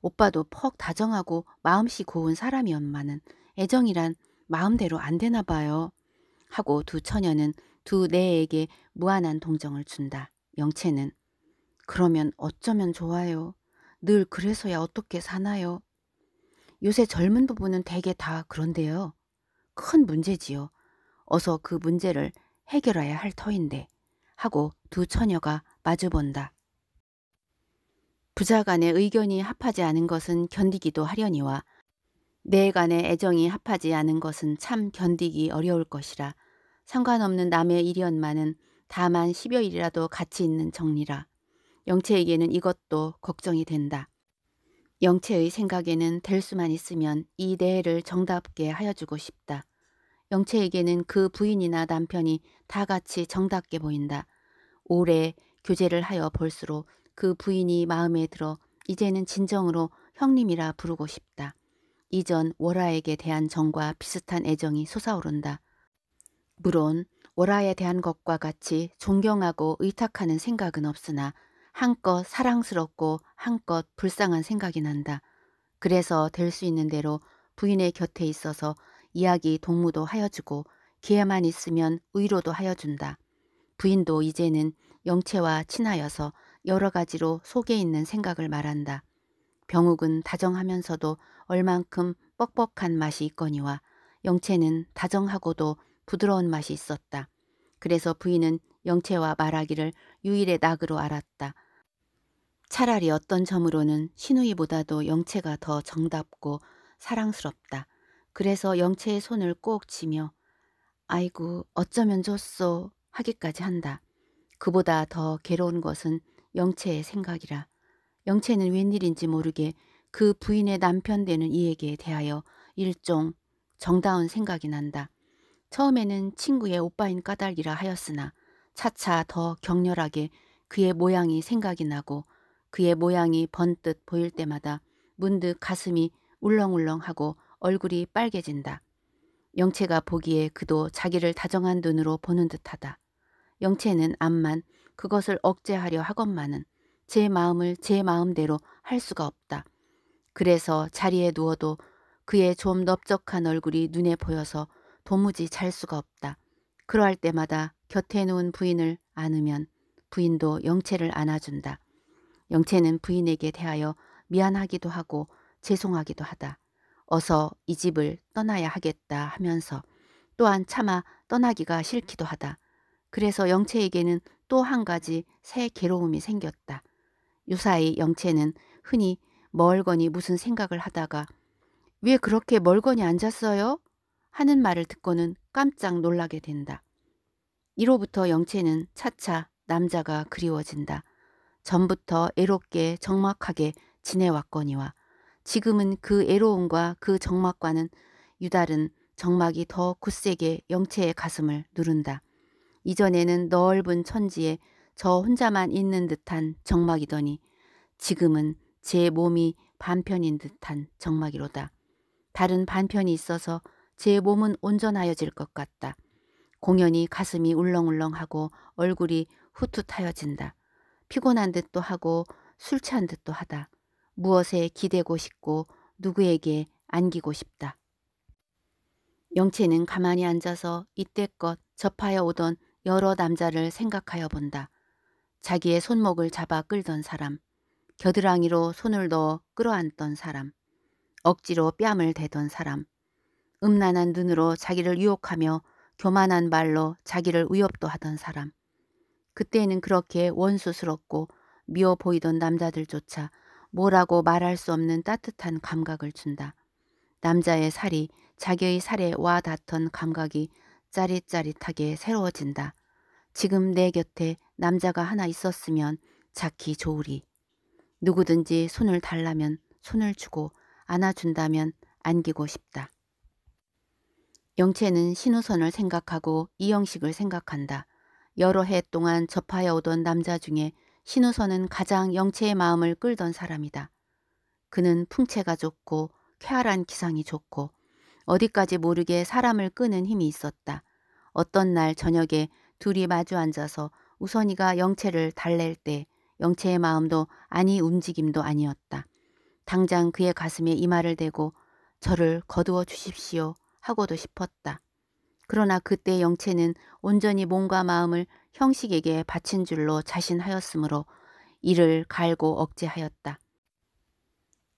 오빠도 퍽 다정하고 마음씨 고운 사람이었마는 애정이란 마음대로 안 되나 봐요. 하고 두 처녀는 두 내에게 무한한 동정을 준다. 명채는 그러면 어쩌면 좋아요. 늘 그래서야 어떻게 사나요? 요새 젊은 부부는 대개 다 그런데요. 큰 문제지요. 어서 그 문제를 해결해야 할 터인데 하고 두 처녀가 마주본다. 부자 간의 의견이 합하지 않은 것은 견디기도 하려니와 내 간의 애정이 합하지 않은 것은 참 견디기 어려울 것이라 상관없는 남의 일이었만은 다만 십여일이라도 같이 있는 정리라. 영채에게는 이것도 걱정이 된다. 영채의 생각에는 될 수만 있으면 이 대회를 정답게 하여주고 싶다. 영채에게는 그 부인이나 남편이 다 같이 정답게 보인다. 오래 교제를 하여 볼수록 그 부인이 마음에 들어 이제는 진정으로 형님이라 부르고 싶다. 이전 월아에게 대한 정과 비슷한 애정이 솟아오른다. 물론 오라에 대한 것과 같이 존경하고 의탁하는 생각은 없으나 한껏 사랑스럽고 한껏 불쌍한 생각이 난다. 그래서 될 수 있는 대로 부인의 곁에 있어서 이야기 동무도 하여주고 기회만 있으면 의로도 하여준다. 부인도 이제는 영채와 친하여서 여러 가지로 속에 있는 생각을 말한다. 병욱은 다정하면서도 얼만큼 뻑뻑한 맛이 있거니와 영채는 다정하고도 부드러운 맛이 있었다. 그래서 부인은 영채와 말하기를 유일의 낙으로 알았다. 차라리 어떤 점으로는 신우이보다도 영채가 더 정답고 사랑스럽다. 그래서 영채의 손을 꼭치며 아이고 어쩌면 좋소 하기까지 한다. 그보다 더 괴로운 것은 영채의 생각이라. 영채는 웬일인지 모르게 그 부인의 남편 되는 이에게 대하여 일종 정다운 생각이 난다. 처음에는 친구의 오빠인 까닭이라 하였으나 차차 더 격렬하게 그의 모양이 생각이 나고 그의 모양이 번뜻 보일 때마다 문득 가슴이 울렁울렁하고 얼굴이 빨개진다. 영채가 보기에 그도 자기를 다정한 눈으로 보는 듯하다. 영채는 암만 그것을 억제하려 하건만은 제 마음을 제 마음대로 할 수가 없다. 그래서 자리에 누워도 그의 좀 넓적한 얼굴이 눈에 보여서 도무지 잘 수가 없다. 그러할 때마다 곁에 놓은 부인을 안으면 부인도 영채를 안아준다. 영채는 부인에게 대하여 미안하기도 하고 죄송하기도 하다. 어서 이 집을 떠나야 하겠다 하면서 또한 차마 떠나기가 싫기도 하다. 그래서 영채에게는 또 한 가지 새 괴로움이 생겼다. 유사히 영채는 흔히 멀거니 무슨 생각을 하다가 왜 그렇게 멀거니 앉았어요? 하는 말을 듣고는 깜짝 놀라게 된다. 이로부터 영채는 차차 남자가 그리워진다. 전부터 애롭게 적막하게 지내왔거니와 지금은 그 애로움과 그적막과는 유달은 정막이 더 굳세게 영채의 가슴을 누른다. 이전에는 넓은 천지에 저 혼자만 있는 듯한 정막이더니 지금은 제 몸이 반편인 듯한 정막이로다. 다른 반편이 있어서 제 몸은 온전하여질 것 같다. 공연히 가슴이 울렁울렁하고 얼굴이 후투타여진다. 피곤한 듯도 하고 술 취한 듯도 하다. 무엇에 기대고 싶고 누구에게 안기고 싶다. 영채는 가만히 앉아서 이때껏 접하여 오던 여러 남자를 생각하여 본다. 자기의 손목을 잡아 끌던 사람, 겨드랑이로 손을 넣어 끌어안던 사람, 억지로 뺨을 대던 사람, 음란한 눈으로 자기를 유혹하며 교만한 말로 자기를 위협도 하던 사람. 그때는 그렇게 원수스럽고 미워 보이던 남자들조차 뭐라고 말할 수 없는 따뜻한 감각을 준다. 남자의 살이 자기의 살에 와 닿던 감각이 짜릿짜릿하게 새로워진다. 지금 내 곁에 남자가 하나 있었으면 자키 좋으리. 누구든지 손을 달라면 손을 주고 안아준다면 안기고 싶다. 영채는 신우선을 생각하고 이영식을 생각한다. 여러 해 동안 접하여 오던 남자 중에 신우선은 가장 영채의 마음을 끌던 사람이다. 그는 풍채가 좋고 쾌활한 기상이 좋고 어디까지 모르게 사람을 끄는 힘이 있었다. 어떤 날 저녁에 둘이 마주 앉아서 우선이가 영채를 달랠 때 영채의 마음도 아니 움직임도 아니었다. 당장 그의 가슴에 이마를 대고 저를 거두어 주십시오. 하고도 싶었다. 그러나 그때 영채는 온전히 몸과 마음을 형식에게 바친 줄로 자신하였으므로 이를 갈고 억제하였다.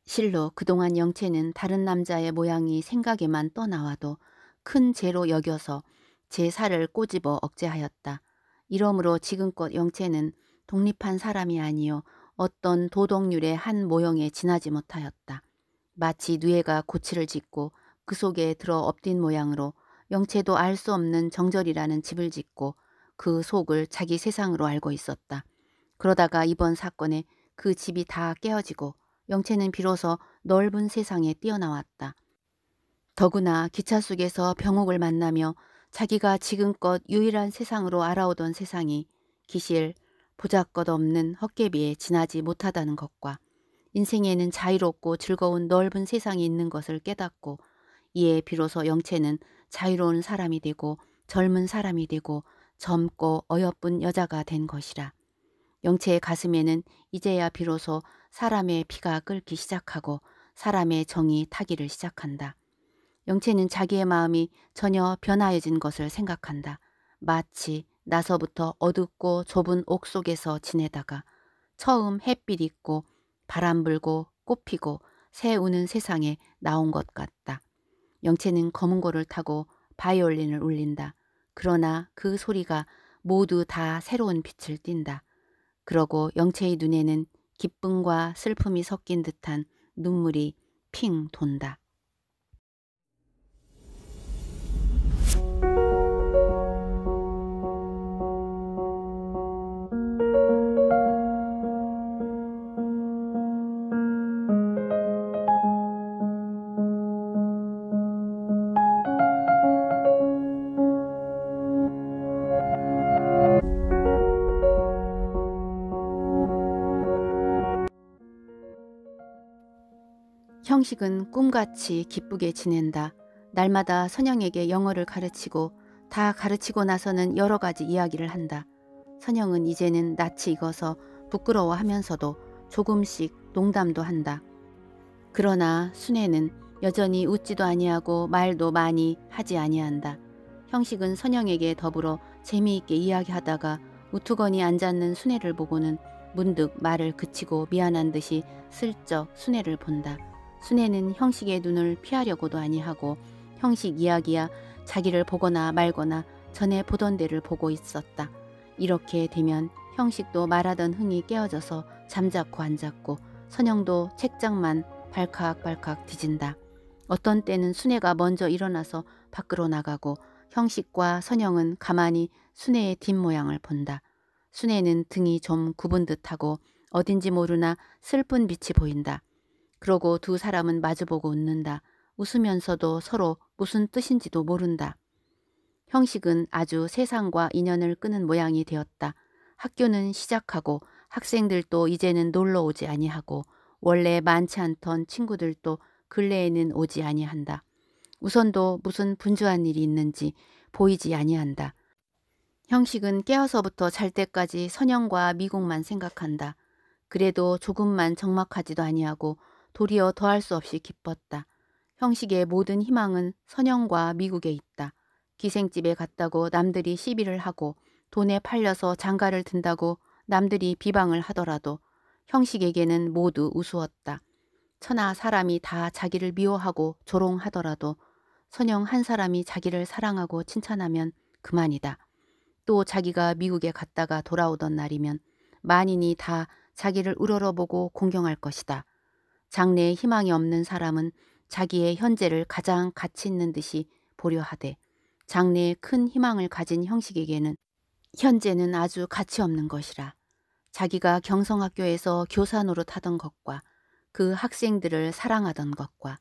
실로 그동안 영채는 다른 남자의 모양이 생각에만 떠나와도 큰 죄로 여겨서 제 살을 꼬집어 억제하였다. 이러므로 지금껏 영채는 독립한 사람이 아니요 어떤 도덕률의 한 모형에 지나지 못하였다. 마치 누에가 고치를 짓고 그 속에 들어 엎딘 모양으로 영체도 알 수 없는 정절이라는 집을 짓고 그 속을 자기 세상으로 알고 있었다. 그러다가 이번 사건에 그 집이 다 깨어지고 영채는 비로소 넓은 세상에 뛰어나왔다. 더구나 기차 속에서 병옥을 만나며 자기가 지금껏 유일한 세상으로 알아오던 세상이 기실, 보잘것 없는 헛개비에 지나지 못하다는 것과 인생에는 자유롭고 즐거운 넓은 세상이 있는 것을 깨닫고 이에 비로소 영채는 자유로운 사람이 되고 젊은 사람이 되고 젊고 어여쁜 여자가 된 것이라. 영채의 가슴에는 이제야 비로소 사람의 피가 끓기 시작하고 사람의 정이 타기를 시작한다. 영채는 자기의 마음이 전혀 변화해진 것을 생각한다. 마치 나서부터 어둡고 좁은 옥 속에서 지내다가 처음 햇빛 있고 바람 불고 꽃 피고 새 우는 세상에 나온 것 같다. 영채는 검은고를 타고 바이올린을 울린다. 그러나 그 소리가 모두 다 새로운 빛을 띈다. 그러고 영채의 눈에는 기쁨과 슬픔이 섞인 듯한 눈물이 핑 돈다. 형식은 꿈같이 기쁘게 지낸다. 날마다 선영에게 영어를 가르치고 다 가르치고 나서는 여러 가지 이야기를 한다. 선영은 이제는 낯이 익어서 부끄러워하면서도 조금씩 농담도 한다. 그러나 순애는 여전히 웃지도 아니하고 말도 많이 하지 아니한다. 형식은 선영에게 더불어 재미있게 이야기하다가 우투건이 앉았는 순애를 보고는 문득 말을 그치고 미안한 듯이 슬쩍 순애를 본다. 순애는 형식의 눈을 피하려고도 아니하고 형식 이야기야 자기를 보거나 말거나 전에 보던 데를 보고 있었다. 이렇게 되면 형식도 말하던 흥이 깨어져서 잠자코 앉았고 선영도 책장만 발칵발칵 뒤진다. 어떤 때는 순애가 먼저 일어나서 밖으로 나가고 형식과 선영은 가만히 순애의 뒷모양을 본다. 순애는 등이 좀 굽은 듯하고 어딘지 모르나 슬픈 빛이 보인다. 그러고 두 사람은 마주보고 웃는다. 웃으면서도 서로 무슨 뜻인지도 모른다. 형식은 아주 세상과 인연을 끄는 모양이 되었다. 학교는 시작하고 학생들도 이제는 놀러 오지 아니하고 원래 많지 않던 친구들도 근래에는 오지 아니한다. 우선도 무슨 분주한 일이 있는지 보이지 아니한다. 형식은 깨어서부터 잘 때까지 선영과 미국만 생각한다. 그래도 조금만 적막하지도 아니하고 도리어 더할 수 없이 기뻤다. 형식의 모든 희망은 선영과 미국에 있다. 기생집에 갔다고 남들이 시비를 하고 돈에 팔려서 장가를 든다고 남들이 비방을 하더라도 형식에게는 모두 우스웠다. 천하 사람이 다 자기를 미워하고 조롱하더라도 선영 한 사람이 자기를 사랑하고 칭찬하면 그만이다. 또 자기가 미국에 갔다가 돌아오던 날이면 만인이 다 자기를 우러러보고 공경할 것이다. 장래에 희망이 없는 사람은 자기의 현재를 가장 가치 있는 듯이 보려 하되 장래에 큰 희망을 가진 형식에게는 현재는 아주 가치 없는 것이라 자기가 경성학교에서 교산으로타던 것과 그 학생들을 사랑하던 것과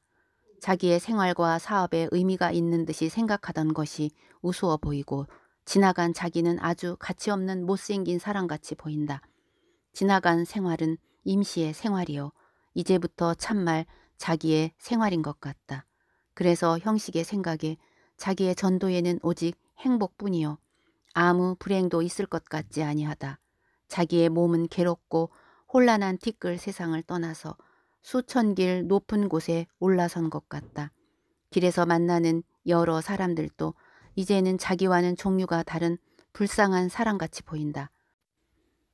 자기의 생활과 사업에 의미가 있는 듯이 생각하던 것이 우스워 보이고 지나간 자기는 아주 가치 없는 못생긴 사람같이 보인다. 지나간 생활은 임시의 생활이요 이제부터 참말 자기의 생활인 것 같다. 그래서 형식의 생각에 자기의 전도에는 오직 행복뿐이요. 아무 불행도 있을 것 같지 아니하다. 자기의 몸은 괴롭고 혼란한 티끌 세상을 떠나서 수천 길 높은 곳에 올라선 것 같다. 길에서 만나는 여러 사람들도 이제는 자기와는 종류가 다른 불쌍한 사람같이 보인다.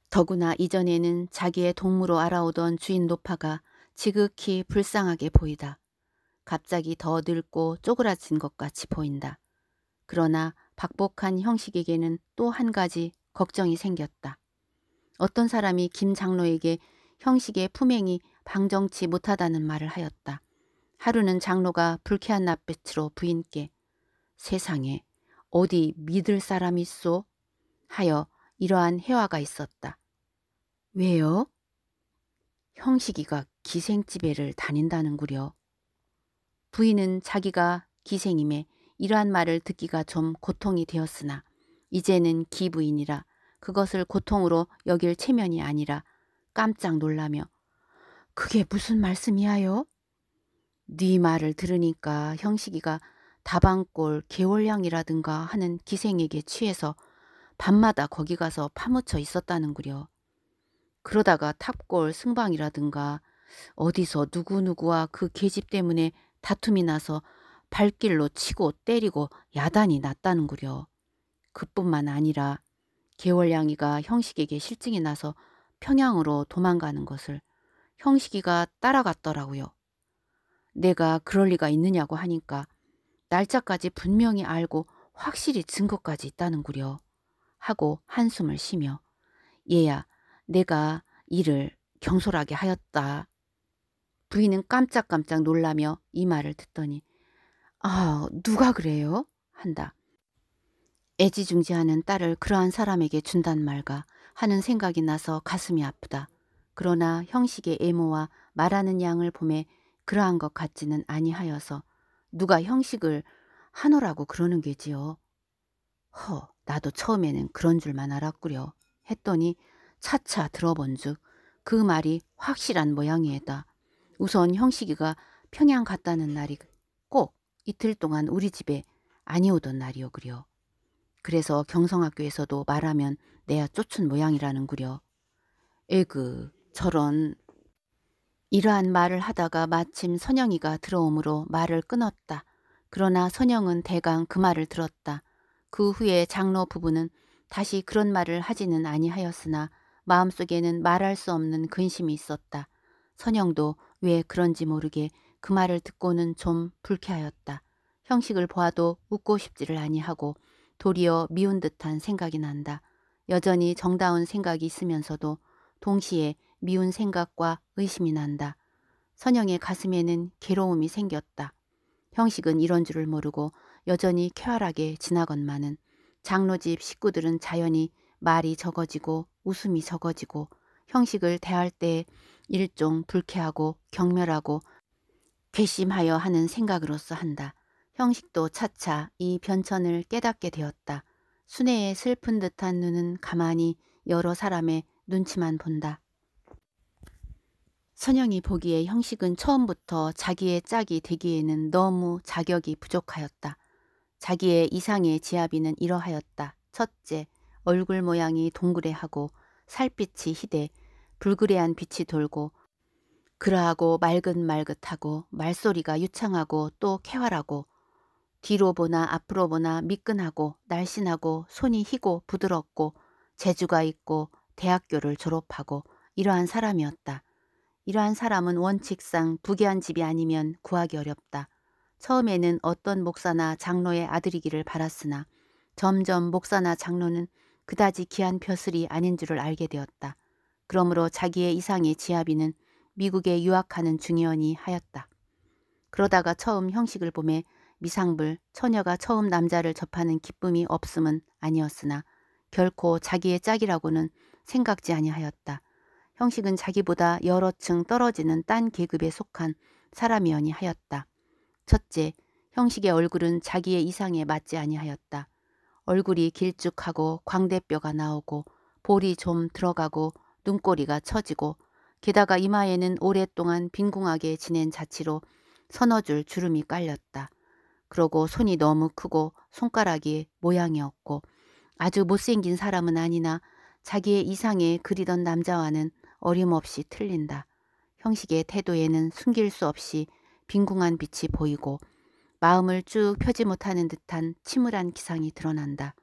더구나 이전에는 자기의 동무로 알아오던 주인 노파가 지극히 불쌍하게 보이다. 갑자기 더 늙고 쪼그라진 것 같이 보인다. 그러나 박복한 형식에게는 또 한 가지 걱정이 생겼다. 어떤 사람이 김 장로에게 형식의 품행이 방정치 못하다는 말을 하였다. 하루는 장로가 불쾌한 낯빛으로 부인께 세상에 어디 믿을 사람 있소? 하여 이러한 해화가 있었다. 왜요? 형식이가 기생집에를 다닌다는구려. 부인은 자기가 기생임에 이러한 말을 듣기가 좀 고통이 되었으나 이제는 기부인이라 그것을 고통으로 여길 체면이 아니라 깜짝 놀라며 그게 무슨 말씀이야요네 말을 들으니까 형식이가 다방골 개월량이라든가 하는 기생에게 취해서 밤마다 거기 가서 파묻혀 있었다는구려. 그러다가 탑골 승방이라든가 어디서 누구누구와 그 계집 때문에 다툼이 나서 발길로 치고 때리고 야단이 났다는구려. 그뿐만 아니라 개월양이가 형식에게 실증이 나서 평양으로 도망가는 것을 형식이가 따라갔더라고요. 내가 그럴 리가 있느냐고 하니까 날짜까지 분명히 알고 확실히 증거까지 있다는구려 하고 한숨을 쉬며 얘야 내가 이를 경솔하게 하였다. 부인은 깜짝깜짝 놀라며 이 말을 듣더니 아 누가 그래요? 한다. 애지중지하는 딸을 그러한 사람에게 준단 말과 하는 생각이 나서 가슴이 아프다. 그러나 형식의 애모와 말하는 양을 보매 그러한 것 같지는 아니하여서 누가 형식을 하노라고 그러는 게지요. 허 나도 처음에는 그런 줄만 알았구려 했더니 차차 들어본즉 그 말이 확실한 모양이에다. 우선 형식이가 평양 갔다는 날이 꼭 이틀 동안 우리 집에 아니오던 날이오 그려. 그래서 경성학교에서도 말하면 내야 쫓은 모양이라는 구려. 에그 저런 이러한 말을 하다가 마침 선영이가 들어오므로 말을 끊었다. 그러나 선영은 대강 그 말을 들었다. 그 후에 장로 부부는 다시 그런 말을 하지는 아니하였으나 마음속에는 말할 수 없는 근심이 있었다. 선영도 왜 그런지 모르게 그 말을 듣고는 좀 불쾌하였다. 형식을 보아도 웃고 싶지를 아니하고 도리어 미운 듯한 생각이 난다. 여전히 정다운 생각이 있으면서도 동시에 미운 생각과 의심이 난다. 선영의 가슴에는 괴로움이 생겼다. 형식은 이런 줄을 모르고 여전히 쾌활하게 지나건만은 장로집 식구들은 자연히 말이 적어지고 웃음이 적어지고 형식을 대할 때 일종 불쾌하고 경멸하고 괘씸하여 하는 생각으로서 한다. 형식도 차차 이 변천을 깨닫게 되었다. 순애의 슬픈 듯한 눈은 가만히 여러 사람의 눈치만 본다. 선영이 보기에 형식은 처음부터 자기의 짝이 되기에는 너무 자격이 부족하였다. 자기의 이상의 지아비는 이러하였다. 첫째, 얼굴 모양이 동그래하고 살빛이 희대 불그레한 빛이 돌고 그러하고 맑은말긋하고 말소리가 유창하고 또 쾌활하고 뒤로 보나 앞으로 보나 미끈하고 날씬하고 손이 희고 부드럽고 재주가 있고 대학교를 졸업하고 이러한 사람이었다. 이러한 사람은 원칙상 부귀한 집이 아니면 구하기 어렵다. 처음에는 어떤 목사나 장로의 아들이기를 바랐으나 점점 목사나 장로는 그다지 귀한 벼슬이 아닌 줄을 알게 되었다. 그러므로 자기의 이상의 지아비는 미국에 유학하는 중이언이 하였다. 그러다가 처음 형식을 보매 미상불 처녀가 처음 남자를 접하는 기쁨이 없음은 아니었으나 결코 자기의 짝이라고는 생각지 아니하였다. 형식은 자기보다 여러 층 떨어지는 딴 계급에 속한 사람이언이 하였다. 첫째, 형식의 얼굴은 자기의 이상에 맞지 아니하였다. 얼굴이 길쭉하고 광대뼈가 나오고 볼이 좀 들어가고 눈꼬리가 처지고 게다가 이마에는 오랫동안 빈궁하게 지낸 자취로 서너 줄 주름이 깔렸다. 그러고 손이 너무 크고 손가락이 모양이 없고 아주 못생긴 사람은 아니나 자기의 이상에 그리던 남자와는 어림없이 틀린다. 형식의 태도에는 숨길 수 없이 빈궁한 빛이 보이고 마음을 쭉 펴지 못하는 듯한 침울한 기상이 드러난다.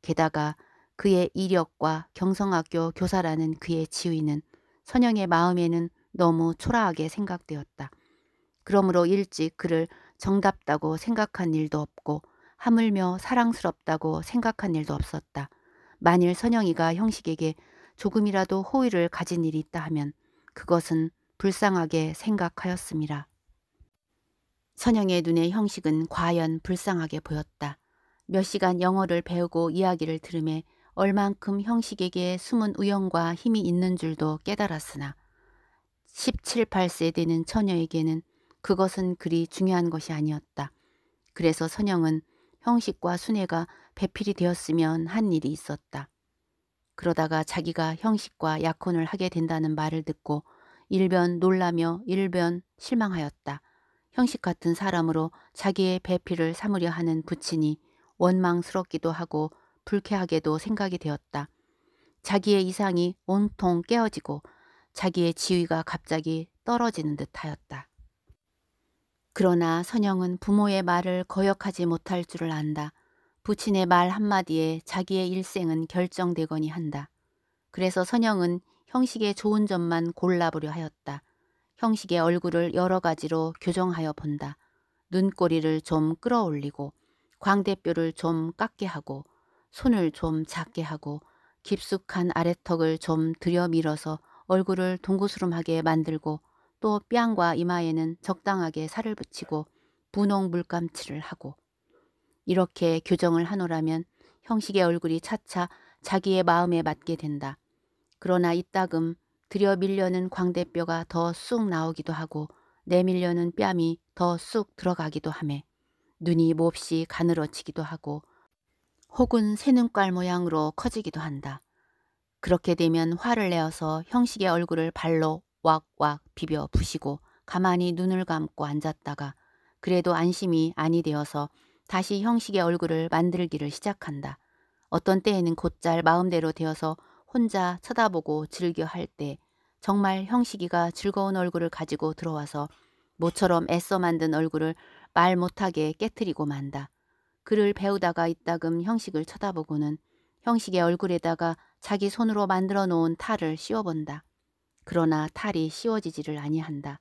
게다가 그의 이력과 경성학교 교사라는 그의 지위는 선영의 마음에는 너무 초라하게 생각되었다. 그러므로 일찍 그를 정답다고 생각한 일도 없고 하물며 사랑스럽다고 생각한 일도 없었다. 만일 선영이가 형식에게 조금이라도 호의를 가진 일이 있다 하면 그것은 불쌍하게 생각하였습니다 선영의 눈에 형식은 과연 불쌍하게 보였다. 몇 시간 영어를 배우고 이야기를 들음에 얼만큼 형식에게 숨은 우연과 힘이 있는 줄도 깨달았으나 17, 8세 되는 처녀에게는 그것은 그리 중요한 것이 아니었다. 그래서 선영은 형식과 순애가 배필이 되었으면 한 일이 있었다. 그러다가 자기가 형식과 약혼을 하게 된다는 말을 듣고 일변 놀라며 일변 실망하였다. 형식 같은 사람으로 자기의 배필을 삼으려 하는 부친이 원망스럽기도 하고 불쾌하게도 생각이 되었다. 자기의 이상이 온통 깨어지고 자기의 지위가 갑자기 떨어지는 듯하였다. 그러나 선영은 부모의 말을 거역하지 못할 줄을 안다. 부친의 말 한마디에 자기의 일생은 결정되거니 한다. 그래서 선영은 형식의 좋은 점만 골라보려 하였다. 형식의 얼굴을 여러 가지로 교정하여 본다. 눈꼬리를 좀 끌어올리고 광대뼈를 좀 깎게 하고 손을 좀 작게 하고 깊숙한 아래턱을 좀 들여밀어서 얼굴을 동그스름하게 만들고 또 뺨과 이마에는 적당하게 살을 붙이고 분홍 물감칠을 하고 이렇게 교정을 하노라면 형식의 얼굴이 차차 자기의 마음에 맞게 된다. 그러나 이따금 들여 밀려는 광대뼈가 더 쑥 나오기도 하고 내밀려는 뺨이 더 쑥 들어가기도 하며 눈이 몹시 가늘어지기도 하고 혹은 새눈깔 모양으로 커지기도 한다. 그렇게 되면 화를 내어서 형식의 얼굴을 발로 왁왁 비벼 부시고 가만히 눈을 감고 앉았다가 그래도 안심이 아니 되어서 다시 형식의 얼굴을 만들기를 시작한다. 어떤 때에는 곧잘 마음대로 되어서 혼자 쳐다보고 즐겨 할때 정말 형식이가 즐거운 얼굴을 가지고 들어와서 모처럼 애써 만든 얼굴을 말 못하게 깨뜨리고 만다. 그를 배우다가 이따금 형식을 쳐다보고는 형식의 얼굴에다가 자기 손으로 만들어 놓은 탈을 씌워본다. 그러나 탈이 씌워지지를 아니한다.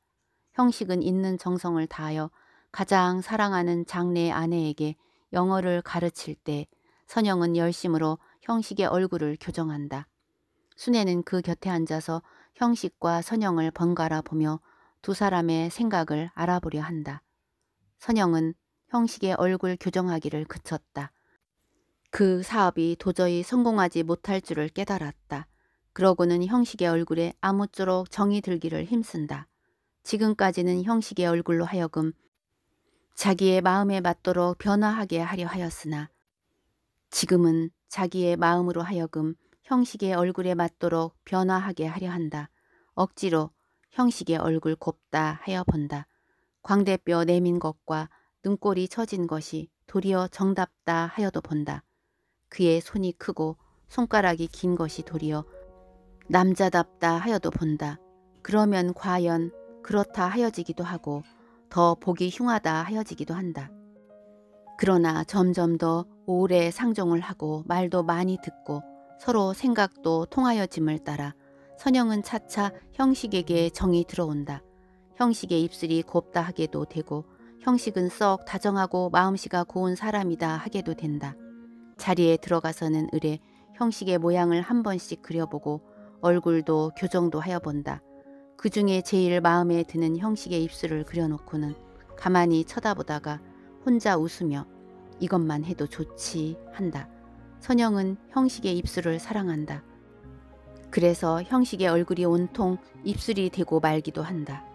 형식은 있는 정성을 다하여 가장 사랑하는 장래 의 아내에게 영어를 가르칠 때 선영은 열심으로 형식의 얼굴을 교정한다. 순애는 그 곁에 앉아서 형식과 선영을 번갈아 보며 두 사람의 생각을 알아보려 한다. 선영은 형식의 얼굴 교정하기를 그쳤다. 그 사업이 도저히 성공하지 못할 줄을 깨달았다. 그러고는 형식의 얼굴에 아무쪼록 정이 들기를 힘쓴다. 지금까지는 형식의 얼굴로 하여금 자기의 마음에 맞도록 변화하게 하려 하였으나 지금은 자기의 마음으로 하여금 형식의 얼굴에 맞도록 변화하게 하려 한다. 억지로 형식의 얼굴 곱다 하여 본다. 광대뼈 내민 것과 눈꼬리 처진 것이 도리어 정답다 하여도 본다. 그의 손이 크고 손가락이 긴 것이 도리어 남자답다 하여도 본다. 그러면 과연 그렇다 하여지기도 하고 더 보기 흉하다 하여지기도 한다. 그러나 점점 더 오래 상종을 하고 말도 많이 듣고 서로 생각도 통하여짐을 따라 선영은 차차 형식에게 정이 들어온다. 형식의 입술이 곱다 하게도 되고 형식은 썩 다정하고 마음씨가 고운 사람이다 하게도 된다. 자리에 들어가서는 의뢰 형식의 모양을 한 번씩 그려보고 얼굴도 교정도 하여 본다. 그 중에 제일 마음에 드는 형식의 입술을 그려놓고는 가만히 쳐다보다가 혼자 웃으며 이것만 해도 좋지 한다. 선영은 형식의 입술을 사랑한다. 그래서 형식의 얼굴이 온통 입술이 되고 말기도 한다.